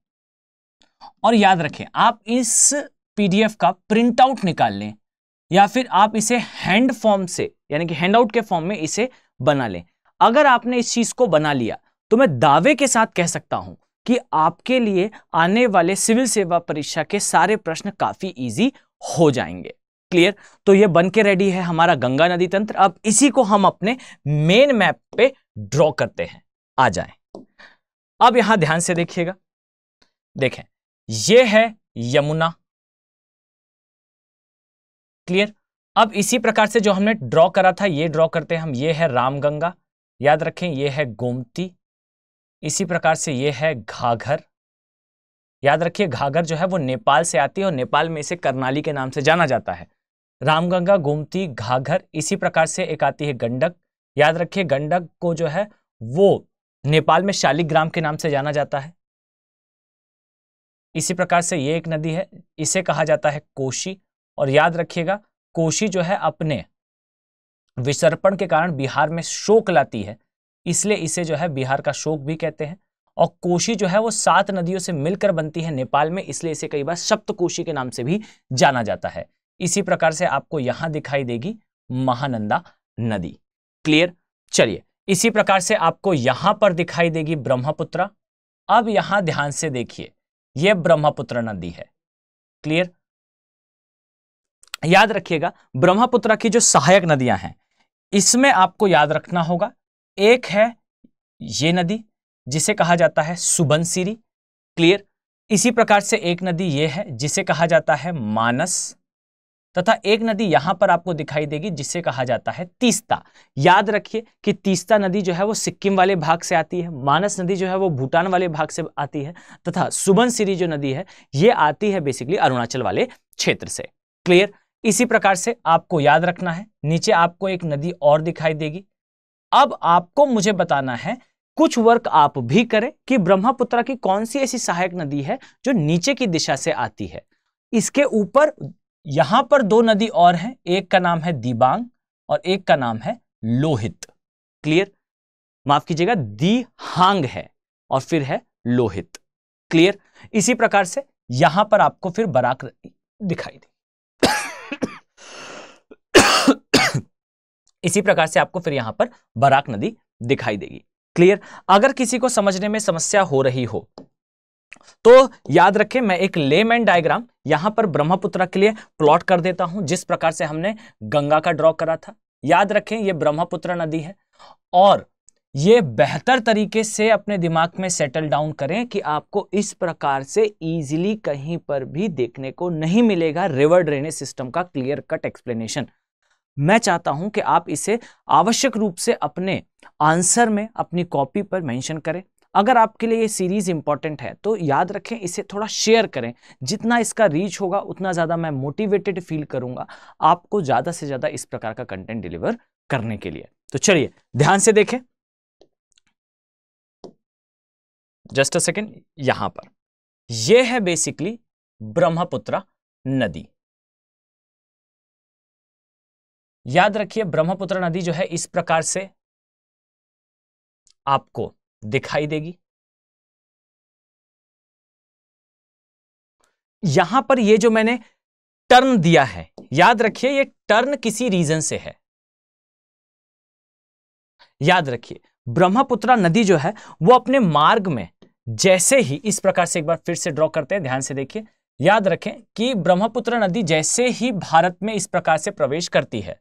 और याद रखें आप इस पीडीएफ का प्रिंट आउट निकाल लें या फिर आप इसे हैंड फॉर्म से यानी कि हैंड आउट के फॉर्म में इसे बना लें अगर आपने इस चीज को बना लिया तो मैं दावे के साथ कह सकता हूं कि आपके लिए आने वाले सिविल सेवा परीक्षा के सारे प्रश्न काफ़ी ईजी हो जाएंगे क्लियर तो ये बन के रेडी है हमारा गंगा नदी तंत्र अब इसी को हम अपने मेन मैप पे ड्रॉ करते हैं आ जाए अब यहां ध्यान से देखिएगा देखें ये है यमुना क्लियर अब इसी प्रकार से जो हमने ड्रॉ करा था ये ड्रॉ करते हैं हम ये है रामगंगा याद रखें ये है गोमती इसी प्रकार से ये है घाघर याद रखिए घाघर जो है वो नेपाल से आती है और नेपाल में इसे करनाली के नाम से जाना जाता है रामगंगा गोमती घाघर इसी प्रकार से एक आती है गंडक याद रखिए गंडक को जो है वो नेपाल में शालिग्राम के नाम से जाना जाता है इसी प्रकार से ये एक नदी है इसे कहा जाता है कोशी और याद रखिएगा कोशी जो है अपने विसर्पण के कारण बिहार में शोक लाती है इसलिए इसे जो है बिहार का शोक भी कहते हैं और कोशी जो है वो सात नदियों से मिलकर बनती है नेपाल में इसलिए इसे कई बार सप्तकोशी के नाम से भी जाना जाता है इसी प्रकार से आपको यहां दिखाई देगी महानंदा नदी क्लियर चलिए इसी प्रकार से आपको यहां पर दिखाई देगी ब्रह्मपुत्र अब यहां ध्यान से देखिए यह ब्रह्मपुत्र नदी है क्लियर याद रखिएगा ब्रह्मपुत्र की जो सहायक नदियां हैं इसमें आपको याद रखना होगा एक है ये नदी जिसे कहा जाता है सुबनसिरी क्लियर इसी प्रकार से एक नदी ये है जिसे कहा जाता है मानस तथा एक नदी यहां पर आपको दिखाई देगी जिसे कहा जाता है तीस्ता याद रखिए कि तीस्ता नदी जो है वो सिक्किम वाले भाग से आती है मानस नदी जो है वो भूटान वाले भाग से आती है तथा सुबनसिरी जो नदी है ये आती है बेसिकली अरुणाचल वाले क्षेत्र से क्लियर इसी प्रकार से आपको याद रखना है नीचे आपको एक नदी और दिखाई देगी अब आपको मुझे बताना है कुछ वर्क आप भी करें कि ब्रह्मपुत्र की कौन सी ऐसी सहायक नदी है जो नीचे की दिशा से आती है इसके ऊपर यहां पर दो नदी और हैं एक का नाम है दीबांग और एक का नाम है लोहित क्लियर माफ कीजिएगा दीहांग है और फिर है लोहित क्लियर इसी प्रकार से यहां पर आपको फिर बराक दिखाई दे इसी प्रकार से आपको फिर यहां पर बराक नदी दिखाई देगी क्लियर अगर किसी को समझने में समस्या हो रही हो तो याद रखें मैं एक लेमैन डायग्राम यहां पर ब्रह्मपुत्र के लिए प्लॉट कर देता हूं जिस प्रकार से हमने गंगा का ड्रॉ करा था याद रखें यह ब्रह्मपुत्र नदी है और ये बेहतर तरीके से अपने दिमाग में सेटल डाउन करें कि आपको इस प्रकार से इजीली कहीं पर भी देखने को नहीं मिलेगा रिवर ड्रेनेज सिस्टम का क्लियर कट एक्सप्लेनेशन मैं चाहता हूं कि आप इसे आवश्यक रूप से अपने आंसर में अपनी कॉपी पर मेंशन करें अगर आपके लिए ये सीरीज़ इंपॉर्टेंट है तो याद रखें इसे थोड़ा शेयर करें जितना इसका रीच होगा उतना ज़्यादा मैं मोटिवेटेड फील करूंगा आपको ज़्यादा से ज़्यादा इस प्रकार का कंटेंट डिलीवर करने के लिए तो चलिए ध्यान से देखें जस्ट अ सेकेंड यहां पर यह है बेसिकली ब्रह्मपुत्रा नदी याद रखिए ब्रह्मपुत्र नदी जो है इस प्रकार से आपको दिखाई देगी यहां पर ये जो मैंने टर्न दिया है याद रखिए ये टर्न किसी रीजन से है याद रखिए ब्रह्मपुत्रा नदी जो है वो अपने मार्ग में जैसे ही इस प्रकार से एक बार फिर से ड्रॉ करते हैं ध्यान से देखिए याद रखें कि ब्रह्मपुत्र नदी जैसे ही भारत में इस प्रकार से प्रवेश करती है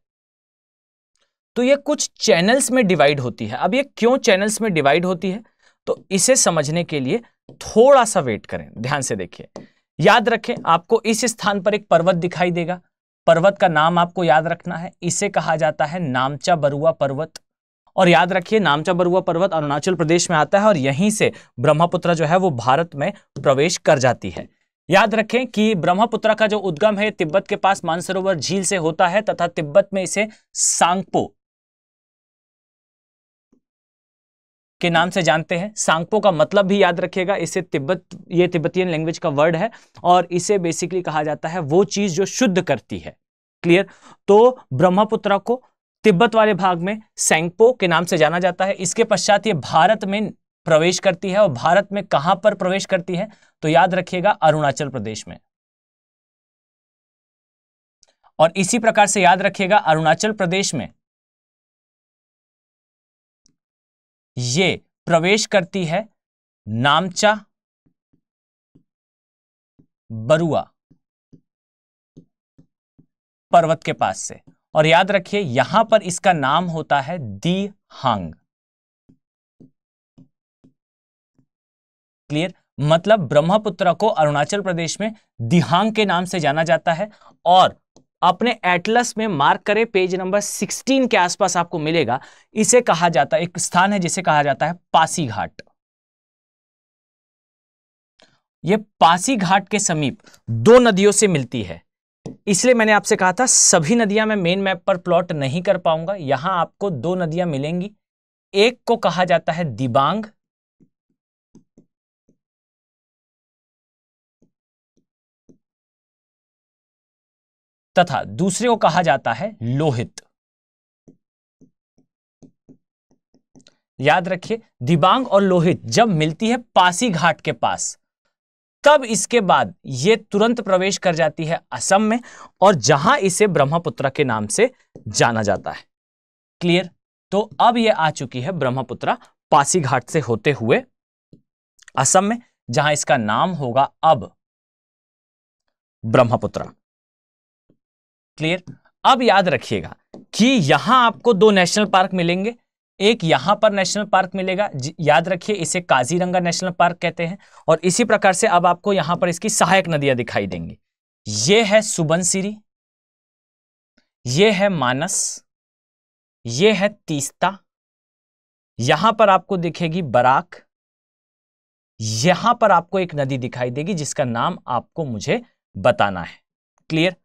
तो ये कुछ चैनल्स में डिवाइड होती है अब ये क्यों चैनल्स में डिवाइड होती है तो इसे समझने के लिए थोड़ा सा वेट करें ध्यान से देखिए याद रखें आपको इस स्थान पर एक पर्वत दिखाई देगा पर्वत का नाम आपको याद रखना है इसे कहा जाता है नामचा बरुआ पर्वत और याद रखिए नामचा बरुआ पर्वत अरुणाचल प्रदेश में आता है और यहीं से ब्रह्मपुत्र जो है वो भारत में प्रवेश कर जाती है याद रखें कि ब्रह्मपुत्र का जो उद्गम है तिब्बत के पास मानसरोवर झील से होता है तथा तिब्बत में इसे सांगपो के नाम से जानते हैं सांगपो का मतलब भी याद रखिएगा इसे तिब्बत ये तिब्बतियन लैंग्वेज का वर्ड है और इसे बेसिकली कहा जाता है वो चीज़ जो शुद्ध करती है क्लियर तो ब्रह्मपुत्र को तिब्बत वाले भाग में सैंगपो के नाम से जाना जाता है इसके पश्चात ये भारत में प्रवेश करती है और भारत में कहां पर प्रवेश करती है तो याद रखिएगा अरुणाचल प्रदेश में और इसी प्रकार से याद रखिएगा अरुणाचल प्रदेश में ये प्रवेश करती है नामचा बरुआ पर्वत के पास से और याद रखिए यहां पर इसका नाम होता है दी हांग क्लियर मतलब ब्रह्मपुत्र को अरुणाचल प्रदेश में दिहांग के नाम से जाना जाता है और अपने एटलस में मार्क करें पेज नंबर 16 के आसपास आपको मिलेगा इसे कहा जाता है एक स्थान है जिसे कहा जाता है पासी घाट यह पासी घाट के समीप दो नदियों से मिलती है इसलिए मैंने आपसे कहा था सभी नदियां मैं मेन मैप पर प्लॉट नहीं कर पाऊंगा यहां आपको दो नदियां मिलेंगी एक को कहा जाता है दिबांग तथा दूसरे को कहा जाता है लोहित याद रखिए दिबांग और लोहित जब मिलती है पासी घाट के पास तब इसके बाद यह तुरंत प्रवेश कर जाती है असम में और जहां इसे ब्रह्मपुत्र के नाम से जाना जाता है क्लियर तो अब यह आ चुकी है ब्रह्मपुत्र पासीघाट से होते हुए असम में जहां इसका नाम होगा अब ब्रह्मपुत्र क्लियर अब याद रखिएगा कि यहां आपको दो नेशनल पार्क मिलेंगे एक यहां पर नेशनल पार्क मिलेगा याद रखिए इसे काजीरंगा नेशनल पार्क कहते हैं और इसी प्रकार से अब आपको यहां पर इसकी सहायक नदियां दिखाई देंगी ये है सुबनसिरी ये है मानस ये है तीस्ता यहां पर आपको दिखेगी बराक यहां पर आपको एक नदी दिखाई देगी जिसका नाम आपको मुझे बताना है क्लियर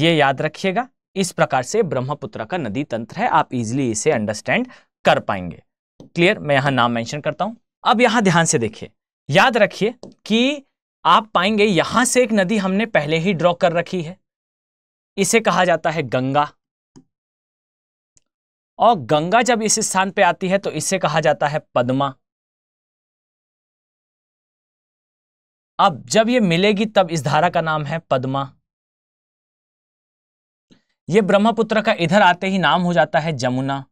ये याद रखिएगा इस प्रकार से ब्रह्मपुत्र का नदी तंत्र है आप इजिली इसे अंडरस्टैंड कर पाएंगे क्लियर मैं यहां नाम मेंशन करता हूं अब यहां ध्यान से देखिए याद रखिए कि आप पाएंगे यहां से एक नदी हमने पहले ही ड्रॉ कर रखी है इसे कहा जाता है गंगा और गंगा जब इस स्थान पे आती है तो इसे कहा जाता है पद्मा अब जब ये मिलेगी तब इस धारा का नाम है पद्मा ये ब्रह्मपुत्र का इधर आते ही नाम हो जाता है जमुना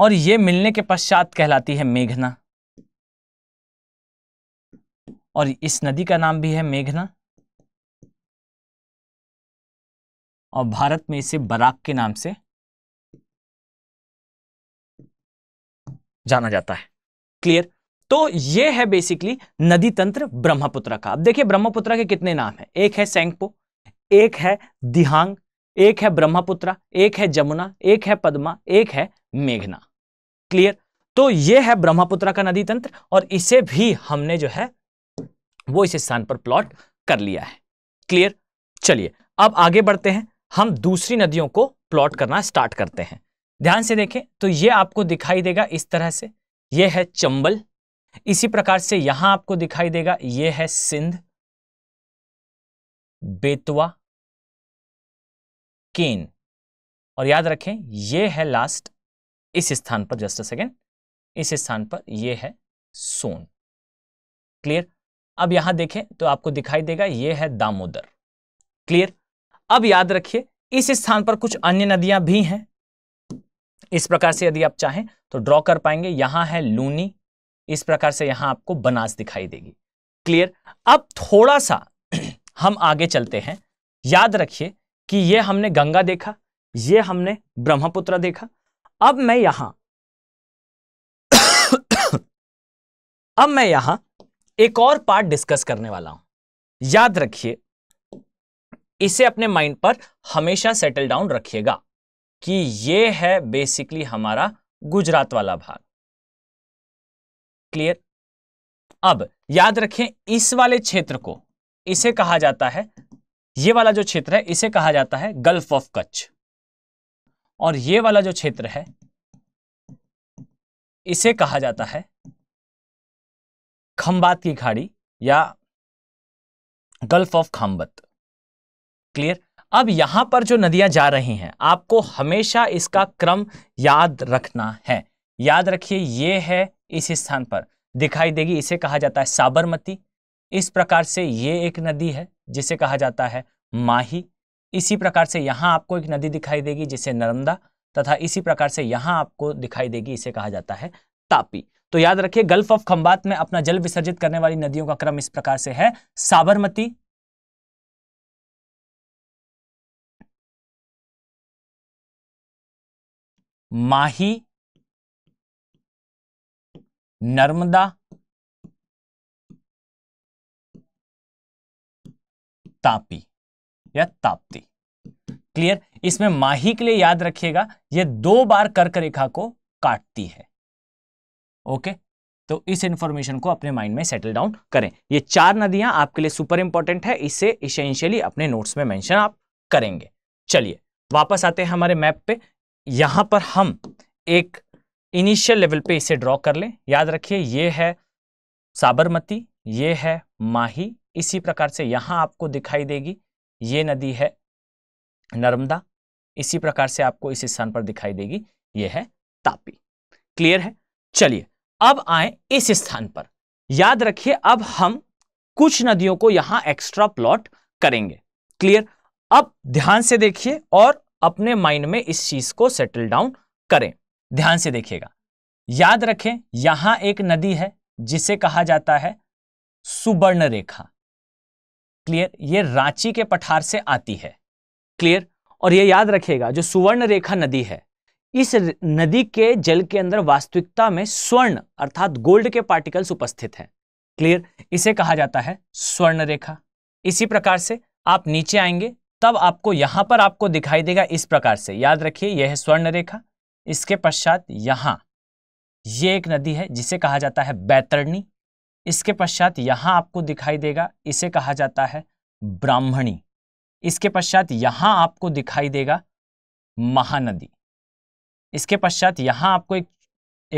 और ये मिलने के पश्चात कहलाती है मेघना और इस नदी का नाम भी है मेघना और भारत में इसे बराक के नाम से जाना जाता है क्लियर तो ये है बेसिकली नदी तंत्र ब्रह्मपुत्र का अब देखिए ब्रह्मपुत्र के कितने नाम है एक है सैंकपो एक है दिहांग एक है ब्रह्मपुत्रा एक है जमुना एक है पद्मा एक है मेघना क्लियर तो ये है ब्रह्मपुत्रा का नदी तंत्र और इसे भी हमने जो है वो इस स्थान पर प्लॉट कर लिया है क्लियर चलिए अब आगे बढ़ते हैं हम दूसरी नदियों को प्लॉट करना स्टार्ट करते हैं ध्यान से देखें तो ये आपको दिखाई देगा इस तरह से ये है चंबल इसी प्रकार से यहां आपको दिखाई देगा ये है सिंध बेतवा केन और याद रखें ये है लास्ट इस स्थान पर जस्ट अ सेकेंड इस स्थान पर ये है सोन क्लियर अब यहां देखें तो आपको दिखाई देगा ये है दामोदर क्लियर अब याद रखिए इस स्थान पर कुछ अन्य नदियां भी हैं इस प्रकार से यदि आप चाहें तो ड्रॉ कर पाएंगे यहां है लूनी इस प्रकार से यहां आपको बनास दिखाई देगी क्लियर अब थोड़ा सा हम आगे चलते हैं याद रखिए कि ये हमने गंगा देखा ये हमने ब्रह्मपुत्र देखा अब मैं यहां अब मैं यहां एक और पार्ट डिस्कस करने वाला हूं याद रखिए इसे अपने माइंड पर हमेशा सेटल डाउन रखिएगा कि ये है बेसिकली हमारा गुजरात वाला भाग क्लियर अब याद रखें इस वाले क्षेत्र को इसे कहा जाता है ये वाला जो क्षेत्र है इसे कहा जाता है गल्फ ऑफ कच्छ और ये वाला जो क्षेत्र है इसे कहा जाता है खंबात की खाड़ी या गल्फ ऑफ खंबत क्लियर अब यहां पर जो नदियां जा रही हैं आपको हमेशा इसका क्रम याद रखना है याद रखिए ये है इस स्थान पर दिखाई देगी इसे कहा जाता है साबरमती इस प्रकार से ये एक नदी है जिसे कहा जाता है माही इसी प्रकार से यहाँ आपको एक नदी दिखाई देगी जिसे नर्मदा तथा इसी प्रकार से यहाँ आपको दिखाई देगी इसे कहा जाता है तापी तो याद रखिए गल्फ ऑफ खंबात में अपना जल विसर्जित करने वाली नदियों का क्रम इस प्रकार से है साबरमती माही नर्मदा तापी या ताप्ती क्लियर इसमें माही के लिए याद रखिएगा यह दो बार कर्क रेखा को काटती है ओके तो इस इंफॉर्मेशन को अपने माइंड में सेटल डाउन करें ये चार नदियां आपके लिए सुपर इंपॉर्टेंट है इसे इसेंशियली अपने नोट्स में मेंशन आप करेंगे चलिए वापस आते हैं हमारे मैप पे यहां पर हम एक इनिशियल लेवल पे इसे ड्रॉ कर लें याद रखिए ये है साबरमती ये है माही इसी प्रकार से यहाँ आपको दिखाई देगी ये नदी है नर्मदा इसी प्रकार से आपको इस स्थान पर दिखाई देगी ये है तापी क्लियर है चलिए अब आए इस स्थान पर याद रखिए अब हम कुछ नदियों को यहां एक्स्ट्रा प्लॉट करेंगे क्लियर अब ध्यान से देखिए और अपने माइंड में इस चीज को सेटल डाउन करें ध्यान से देखिएगा याद रखें यहां एक नदी है जिसे कहा जाता है सुवर्ण रेखा क्लियर ये रांची के पठार से आती है क्लियर और ये याद रखिएगा जो सुवर्ण रेखा नदी है इस नदी के जल के अंदर वास्तविकता में स्वर्ण अर्थात गोल्ड के पार्टिकल्स उपस्थित हैं क्लियर इसे कहा जाता है स्वर्ण रेखा इसी प्रकार से आप नीचे आएंगे तब आपको यहां पर आपको दिखाई देगा इस प्रकार से याद रखिए यह है स्वर्ण रेखा इसके पश्चात यहां ये एक नदी है जिसे कहा जाता है बैतरणी इसके पश्चात यहाँ आपको दिखाई देगा इसे कहा जाता है ब्राह्मणी इसके पश्चात यहां आपको दिखाई देगा महानदी इसके पश्चात यहां आपको एक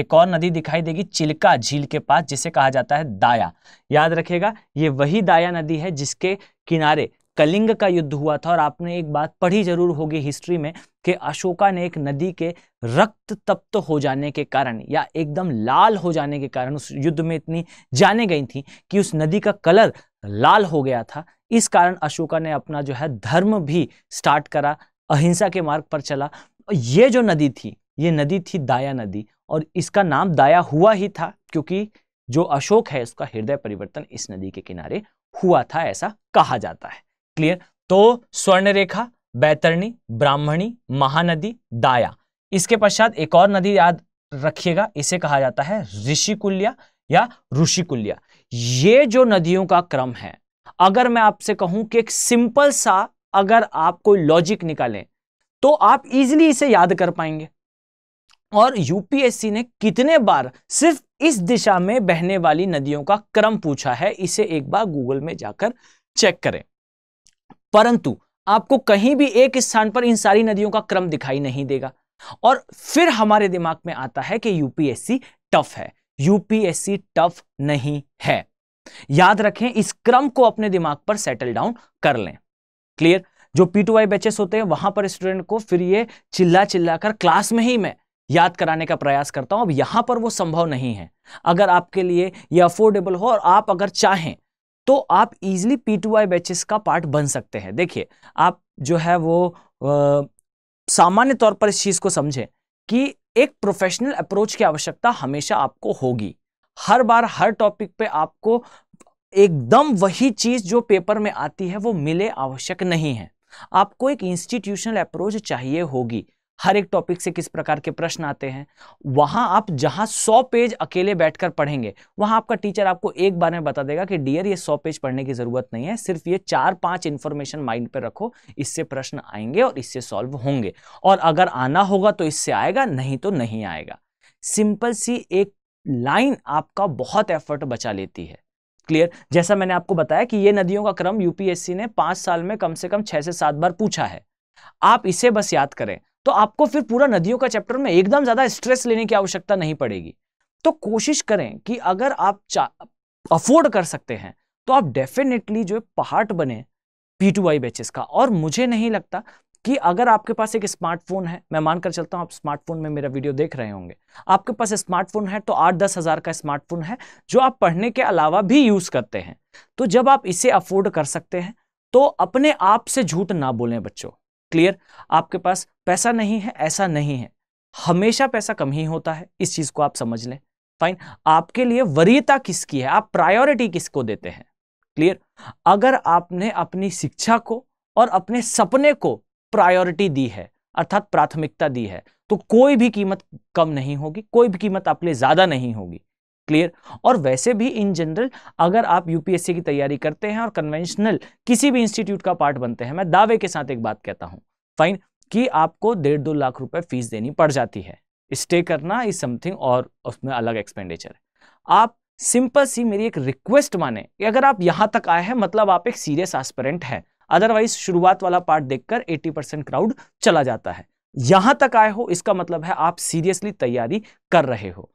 एक और नदी दिखाई देगी चिल्का झील के पास जिसे कहा जाता है दाया याद रखेगा ये वही दाया नदी है जिसके किनारे कलिंग का युद्ध हुआ था और आपने एक बात पढ़ी जरूर होगी हिस्ट्री में कि अशोका ने एक नदी के रक्त तप्त हो जाने के कारण या एकदम लाल हो जाने के कारण उस युद्ध में इतनी जाने गई थी कि उस नदी का कलर लाल हो गया था इस कारण अशोका ने अपना जो है धर्म भी स्टार्ट करा अहिंसा के मार्ग पर चला ये जो नदी थी ये नदी थी दाया नदी और इसका नाम दाया हुआ ही था क्योंकि जो अशोक है उसका हृदय परिवर्तन इस नदी के किनारे हुआ था ऐसा कहा जाता है क्लियर तो स्वर्ण रेखा बैतरणी ब्राह्मणी महानदी दाया इसके पश्चात एक और नदी याद रखिएगा इसे कहा जाता है ऋषिकुल्या या ऋषिकुल्या ये जो नदियों का क्रम है अगर मैं आपसे कहूं कि एक सिंपल सा अगर आप कोई लॉजिक निकालें तो आप इजीली इसे याद कर पाएंगे और यूपीएससी ने कितने बार सिर्फ इस दिशा में बहने वाली नदियों का क्रम पूछा है इसे एक बार गूगल में जाकर चेक करें परंतु आपको कहीं भी एक स्थान पर इन सारी नदियों का क्रम दिखाई नहीं देगा और फिर हमारे दिमाग में आता है कि यूपीएससी टफ है यूपीएससी टफ नहीं है याद रखें इस क्रम को अपने दिमाग पर सेटल डाउन कर लें क्लियर जो पी टू वाई बैचेस होते हैं वहां पर स्टूडेंट को फिर ये चिल्ला चिल्ला कर क्लास में ही मैं याद कराने का प्रयास करता हूं अब यहां पर वो संभव नहीं है अगर आपके लिए ये अफोर्डेबल हो और आप अगर चाहें तो आप easily P two I batches का पार्ट बन सकते हैं देखिए आप जो है वो सामान्य तौर पर इस चीज़ को समझें कि एक प्रोफेशनल अप्रोच की आवश्यकता हमेशा आपको होगी हर बार हर टॉपिक पे आपको एकदम वही चीज़ जो पेपर में आती है वो मिले आवश्यक नहीं है आपको एक इंस्टीट्यूशनल अप्रोच चाहिए होगी हर एक टॉपिक से किस प्रकार के प्रश्न आते हैं वहां आप जहां सौ पेज अकेले बैठकर पढ़ेंगे वहां आपका टीचर आपको एक बार में बता देगा कि डियर ये सौ पेज पढ़ने की ज़रूरत नहीं है सिर्फ ये चार पांच इन्फॉर्मेशन माइंड पर रखो इससे प्रश्न आएंगे और इससे सॉल्व होंगे और अगर आना होगा तो इससे आएगा नहीं तो नहीं आएगा सिंपल सी एक लाइन आपका बहुत एफर्ट बचा लेती है क्लियर जैसा मैंने आपको बताया कि ये नदियों का क्रम यूपीएससी ने पांच साल में कम से कम छह से सात बार पूछा है आप इसे बस याद करें तो आपको फिर पूरा नदियों का चैप्टर में एकदम ज़्यादा स्ट्रेस लेने की आवश्यकता नहीं पड़ेगी तो कोशिश करें कि अगर आप अफोर्ड कर सकते हैं तो आप डेफिनेटली जो पार्ट बने पी टू आई बैचेस का और मुझे नहीं लगता कि अगर आपके पास एक स्मार्टफोन है मैं मानकर चलता हूं आप स्मार्टफोन में मेरा वीडियो देख रहे होंगे आपके पास स्मार्टफोन है तो आठ दस हज़ार का स्मार्टफोन है जो आप पढ़ने के अलावा भी यूज़ करते हैं तो जब आप इसे अफोर्ड कर सकते हैं तो अपने आप से झूठ ना बोलें बच्चों क्लियर आपके पास पैसा नहीं है ऐसा नहीं है हमेशा पैसा कम ही होता है इस चीज को आप समझ लें फाइन आपके लिए वरीयता किसकी है आप प्रायोरिटी किसको देते हैं क्लियर अगर आपने अपनी शिक्षा को और अपने सपने को प्रायोरिटी दी है अर्थात प्राथमिकता दी है तो कोई भी कीमत कम नहीं होगी कोई भी कीमत आपके लिए ज्यादा नहीं होगी क्लियर और वैसे भी इन जनरल अगर आप यूपीएससी की तैयारी करते हैं और कन्वेंशनल किसी भी इंस्टीट्यूट का पार्ट बनते हैं मैं दावे के साथ एक बात कहता हूं फाइन कि आपको डेढ़ दो लाख रुपए फीस देनी पड़ जाती है स्टे करना इज समथिंग और उसमें अलग एक्सपेंडिचर आप सिंपल सी मेरी एक रिक्वेस्ट माने कि अगर आप यहां तक आए हैं मतलब आप एक सीरियस एस्पिरेंट हैं अदरवाइज शुरुआत वाला पार्ट देखकर 80 परसेंट क्राउड चला जाता है यहां तक आए हो इसका मतलब है आप सीरियसली तैयारी कर रहे हो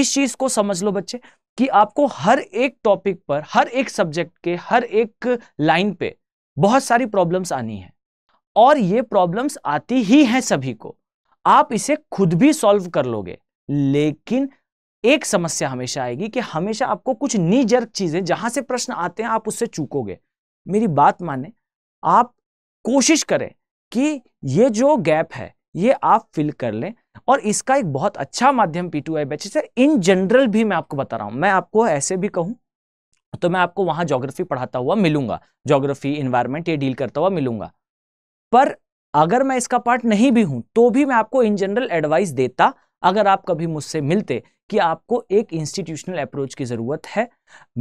इस चीज को समझ लो बच्चे कि आपको हर एक टॉपिक पर हर एक सब्जेक्ट के हर एक लाइन पे बहुत सारी प्रॉब्लम्स आनी है और ये प्रॉब्लम्स आती ही हैं सभी को आप इसे खुद भी सॉल्व कर लोगे लेकिन एक समस्या हमेशा आएगी कि हमेशा आपको कुछ निजर्क चीजें जहां से प्रश्न आते हैं आप उससे चूकोगे मेरी बात माने आप कोशिश करें कि ये जो गैप है ये आप फिल कर लें और इसका एक बहुत अच्छा माध्यम पी टू आई है इन जनरल भी मैं आपको बता रहा हूँ मैं आपको ऐसे भी कहूँ तो मैं आपको वहाँ जोग्राफी पढ़ाता हुआ मिलूंगा जोग्राफी इन्वायरमेंट ये डील करता हुआ मिलूंगा पर अगर मैं इसका पार्ट नहीं भी हूँ तो भी मैं आपको इन जनरल एडवाइस देता अगर आप कभी मुझसे मिलते कि आपको एक इंस्टीट्यूशनल अप्रोच की ज़रूरत है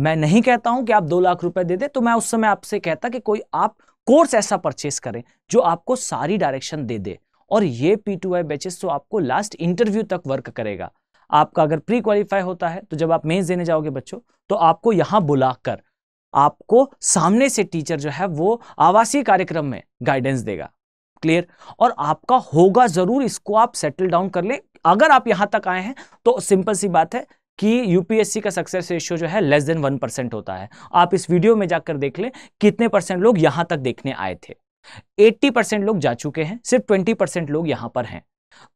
मैं नहीं कहता हूं कि आप दो लाख रुपए दे दें तो मैं उस समय आपसे कहता कि कोई आप कोर्स ऐसा परचेस करें जो आपको सारी डायरेक्शन दे दे और ये पी टू आई बैचेस तो आपको लास्ट इंटरव्यू तक वर्क करेगा आपका अगर प्री क्वालिफाई होता है तो जब आप मेन्स देने जाओगे बच्चों तो आपको यहाँ बुलाकर आपको सामने से टीचर जो है वो आवासीय कार्यक्रम में गाइडेंस देगा क्लियर और आपका होगा जरूर इसको आप सेटल डाउन कर ले अगर आप यहां तक आए हैं तो सिंपल सी बात है कि यूपीएससी का सक्सेस रेशियो जो है लेस देन वन परसेंट होता है आप इस वीडियो में जाकर देख लें कितने परसेंट लोग यहां तक देखने आए थे 80 परसेंट लोग जा चुके हैं सिर्फ 20 परसेंट लोग यहां पर हैं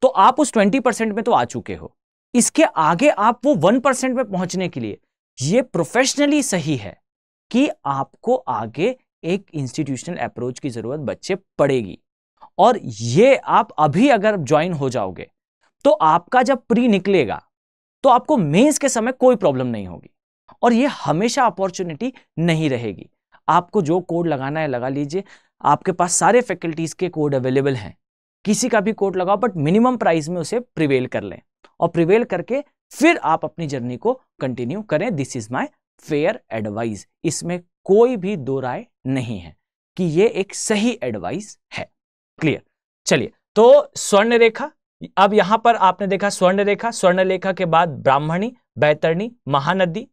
तो आप उस 20 परसेंट में तो आ चुके हो इसके आगे आप वो 1 परसेंट में पहुंचने के लिए ये प्रोफेशनली सही है कि आपको आगे एक इंस्टीट्यूशनल अप्रोच की जरूरत बच्चे पड़ेगी और ये आप अभी अगर ज्वाइन हो जाओगे तो आपका जब प्री निकलेगा तो आपको मेंस के समय कोई प्रॉब्लम नहीं होगी और ये हमेशा अपॉर्चुनिटी नहीं रहेगी आपको जो कोड लगाना है लगा लीजिए आपके पास सारे फैकल्टीज़ के कोड अवेलेबल हैं किसी का भी कोड लगाओ बट मिनिमम प्राइस में उसे प्रिवेल कर लें और प्रिवेल करके फिर आप अपनी जर्नी को कंटिन्यू करें this is my fair advice इसमें कोई भी दो राय नहीं है कि ये एक सही एडवाइस है क्लियर चलिए तो स्वर्ण रेखा अब यहां पर आपने देखा स्वर्ण रेखा स्वर्ण रेखा के बाद ब्राह्मणी बैतरणी महानदी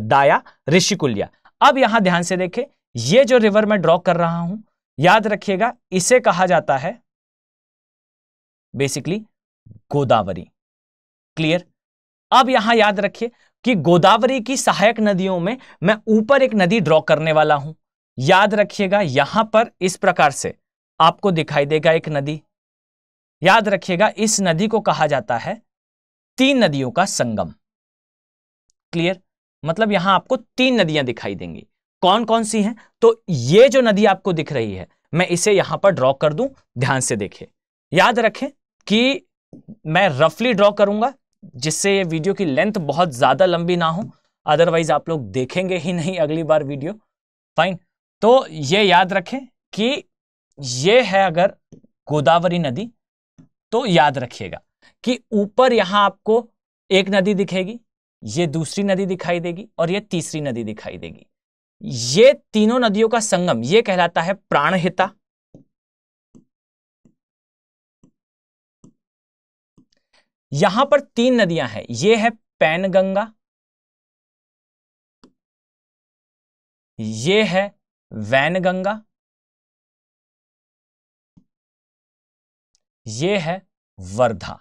दाया ऋषिकुल्या अब यहां ध्यान से देखें ये जो रिवर मैं ड्रॉ कर रहा हूं याद रखिएगा इसे कहा जाता है बेसिकली गोदावरी क्लियर अब यहां याद रखिए कि गोदावरी की सहायक नदियों में मैं ऊपर एक नदी ड्रॉ करने वाला हूं याद रखिएगा यहां पर इस प्रकार से आपको दिखाई देगा एक नदी याद रखिएगा इस नदी को कहा जाता है तीन नदियों का संगम क्लियर मतलब यहां आपको तीन नदियां दिखाई देंगी कौन कौन सी हैं तो ये जो नदी आपको दिख रही है मैं इसे यहां पर ड्रॉ कर दूं ध्यान से देखें याद रखें कि मैं रफली ड्रॉ करूंगा जिससे ये वीडियो की लेंथ बहुत ज़्यादा लंबी ना हो अदरवाइज आप लोग देखेंगे ही नहीं अगली बार वीडियो फाइन तो ये याद रखें कि ये है अगर गोदावरी नदी तो याद रखिएगा कि ऊपर यहां आपको एक नदी दिखेगी ये दूसरी नदी दिखाई देगी और ये तीसरी नदी दिखाई देगी ये तीनों नदियों का संगम ये कहलाता है प्राणहिता यहां पर तीन नदियां हैं ये है पैनगंगा ये है वैनगंगा ये है वर्धा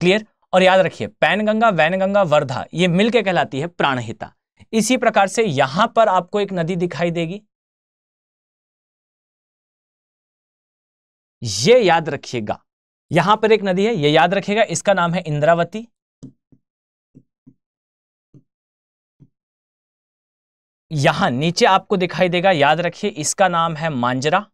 क्लियर और याद रखिए पैनगंगा वैनगंगा वर्धा ये मिलके कहलाती है प्राणहिता इसी प्रकार से यहां पर आपको एक नदी दिखाई देगी ये याद रखिएगा यहां पर एक नदी है ये याद रखिएगा इसका नाम है इंद्रावती यहां नीचे आपको दिखाई देगा याद रखिए इसका नाम है मांजरा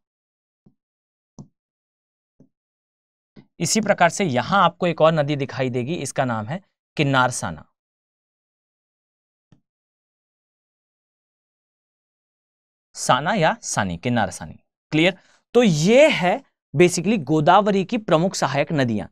इसी प्रकार से यहां आपको एक और नदी दिखाई देगी इसका नाम है किन्नारसाना साना या सानी किन्नारसानी क्लियर तो ये है बेसिकली गोदावरी की प्रमुख सहायक नदियां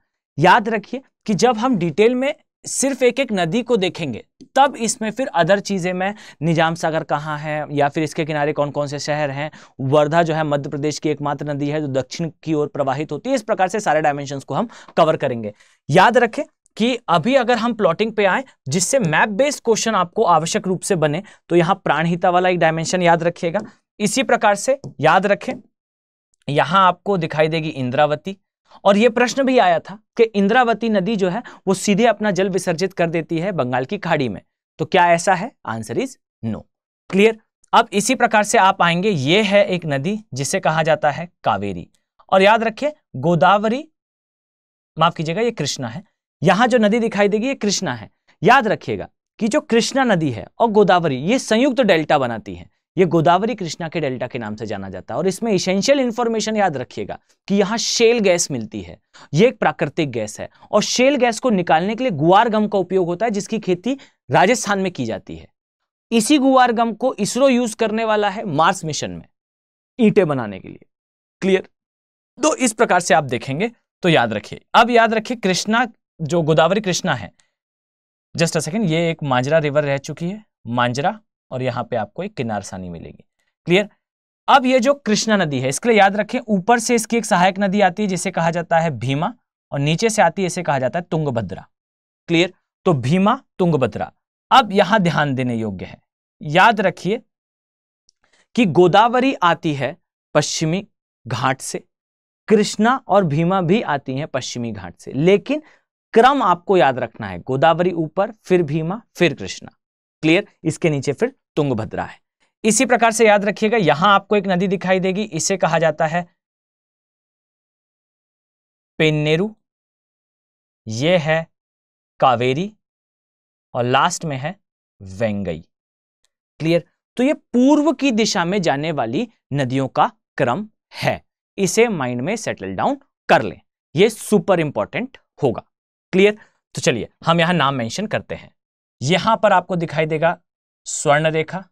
याद रखिए कि जब हम डिटेल में सिर्फ एक एक नदी को देखेंगे तब इसमें फिर अदर चीज़ें में निजाम सागर कहाँ है या फिर इसके किनारे कौन कौन से शहर हैं वर्धा जो है मध्य प्रदेश की एकमात्र नदी है जो दक्षिण की ओर प्रवाहित होती है इस प्रकार से सारे डायमेंशन को हम कवर करेंगे याद रखें कि अभी अगर हम प्लॉटिंग पे आए जिससे मैप बेस्ड क्वेश्चन आपको आवश्यक रूप से बने तो यहाँ प्राणहिता वाला एक डायमेंशन याद रखिएगा इसी प्रकार से याद रखें यहां आपको दिखाई देगी इंद्रावती और ये प्रश्न भी आया था कि इंद्रावती नदी जो है वो सीधे अपना जल विसर्जित कर देती है बंगाल की खाड़ी में तो क्या ऐसा है आंसर इज नो क्लियर अब इसी प्रकार से आप आएंगे ये है एक नदी जिसे कहा जाता है कावेरी और याद रखिए गोदावरी माफ कीजिएगा ये कृष्णा है यहां जो नदी दिखाई देगी ये कृष्णा है याद रखिएगा कि जो कृष्णा नदी है और गोदावरी ये संयुक्त डेल्टा बनाती है ये गोदावरी कृष्णा के डेल्टा के नाम से जाना जाता है और इसमें इसेंशियल इंफॉर्मेशन याद रखिएगा कि यहाँ शेल गैस मिलती है ये एक प्राकृतिक गैस है और शेल गैस को निकालने के लिए गुआर गम का उपयोग होता है जिसकी खेती राजस्थान में की जाती है इसी गुआर गम को इसरो यूज करने वाला है मार्स मिशन में ईटे बनाने के लिए क्लियर तो इस प्रकार से आप देखेंगे तो याद रखिए अब याद रखिए कृष्णा जो गोदावरी कृष्णा है जस्ट अ सेकेंड ये एक मांजरा रिवर रह चुकी है मांजरा और यहां पे आपको एक किनारसानी मिलेगी क्लियर अब ये जो कृष्णा नदी है इसके लिए याद रखें ऊपर से इसकी एक सहायक नदी आती है जिसे कहा जाता है भीमा और नीचे से आती है इसे कहा जाता है तुंगभद्रा क्लियर तो भीमा तुंगभद्रा अब यहां ध्यान देने योग्य है याद रखिए कि गोदावरी आती है पश्चिमी घाट से कृष्णा और भीमा भी आती हैं पश्चिमी घाट से लेकिन क्रम आपको याद रखना है गोदावरी ऊपर फिर भीमा फिर कृष्णा क्लियर इसके नीचे फिर तुंगभद्रा है इसी प्रकार से याद रखिएगा यहां आपको एक नदी दिखाई देगी इसे कहा जाता है पेन्नेरू ये है कावेरी और लास्ट में है वेंगई क्लियर तो ये पूर्व की दिशा में जाने वाली नदियों का क्रम है इसे माइंड में सेटल डाउन कर लें ये सुपर इंपॉर्टेंट होगा क्लियर तो चलिए हम यहां नाम मेंशन करते हैं यहां पर आपको दिखाई देगा स्वर्ण रेखा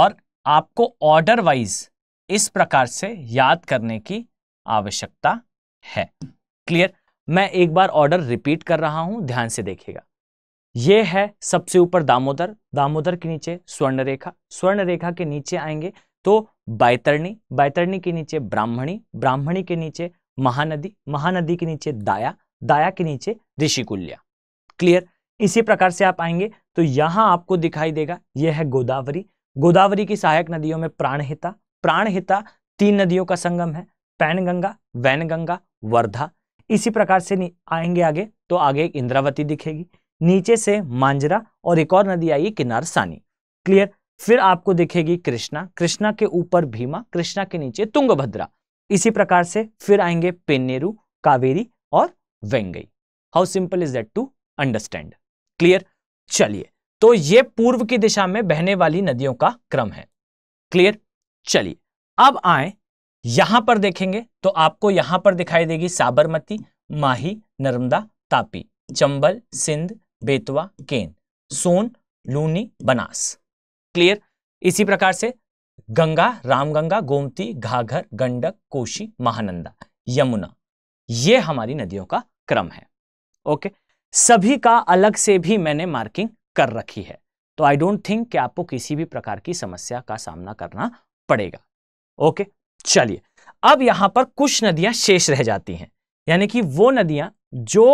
और आपको ऑर्डर वाइज इस प्रकार से याद करने की आवश्यकता है क्लियर मैं एक बार ऑर्डर रिपीट कर रहा हूं ध्यान से देखिएगा ये है सबसे ऊपर दामोदर दामोदर के नीचे स्वर्ण रेखा स्वर्ण रेखा के नीचे आएंगे तो बैतरणी बैतरणी के नीचे ब्राह्मणी ब्राह्मणी के नीचे महानदी महानदी के नीचे दाया दाया के नीचे ऋषिकुल्या क्लियर इसी प्रकार से आप आएंगे तो यहां आपको दिखाई देगा यह है गोदावरी गोदावरी की सहायक नदियों में प्राणहिता प्राणहिता तीन नदियों का संगम है पैनगंगा वैनगंगा वर्धा इसी प्रकार से आएंगे आगे तो आगे एक इंद्रावती दिखेगी नीचे से मांजरा और एक और नदी किनार सानी क्लियर फिर आपको दिखेगी कृष्णा कृष्णा के ऊपर भीमा कृष्णा के नीचे तुंगभद्रा इसी प्रकार से फिर आएंगे पेनेरू कावेरी और Vaigai how simple is that to understand clear चलिए तो ये पूर्व की दिशा में बहने वाली नदियों का क्रम है क्लियर चलिए अब आए यहां पर देखेंगे तो आपको यहां पर दिखाई देगी साबरमती माही नर्मदा तापी चंबल सिंध बेतवा केन सोन लूनी बनास क्लियर इसी प्रकार से गंगा रामगंगा गोमती घाघर गंडक कोशी महानंदा यमुना ये हमारी नदियों का क्रम है ओके सभी का अलग से भी मैंने मार्किंग कर रखी है तो आई डोंट थिंक कि आपको किसी भी प्रकार की समस्या का सामना करना पड़ेगा ओके चलिए अब यहां पर कुछ नदियां शेष रह जाती हैं यानी कि वो नदियां जो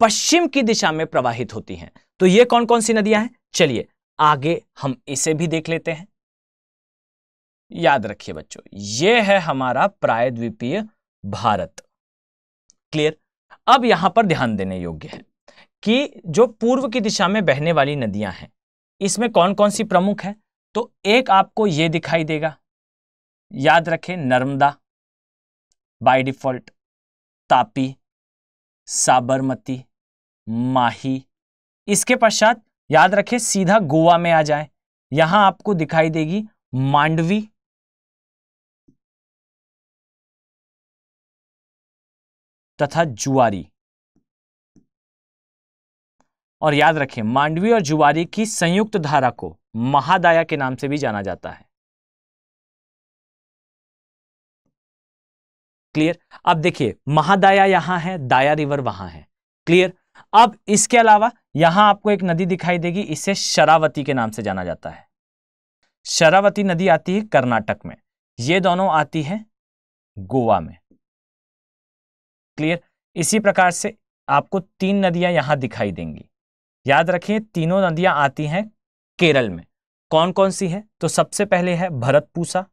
पश्चिम की दिशा में प्रवाहित होती हैं तो ये कौन कौन सी नदियां हैं चलिए आगे हम इसे भी देख लेते हैं याद रखिए बच्चों ये है हमारा प्रायद्वीपीय भारत क्लियर अब यहां पर ध्यान देने योग्य है कि जो पूर्व की दिशा में बहने वाली नदियां हैं इसमें कौन कौन सी प्रमुख है तो एक आपको ये दिखाई देगा याद रखें नर्मदा बाय डिफॉल्ट तापी साबरमती माही इसके पश्चात याद रखें सीधा गोवा में आ जाए यहां आपको दिखाई देगी मांडवी तथा जुआरी और याद रखें मांडवी और जुआरी की संयुक्त धारा को महादाया के नाम से भी जाना जाता है क्लियर अब देखिए महादाया यहां है दाया रिवर वहां है क्लियर अब इसके अलावा यहां आपको एक नदी दिखाई देगी इसे शरावती के नाम से जाना जाता है शरावती नदी आती है कर्नाटक में ये दोनों आती है गोवा में क्लियर इसी प्रकार से आपको तीन नदियां यहां दिखाई देंगी याद रखिए तीनों नदियां आती हैं केरल में कौन कौन सी है तो सबसे पहले है भरतपूसा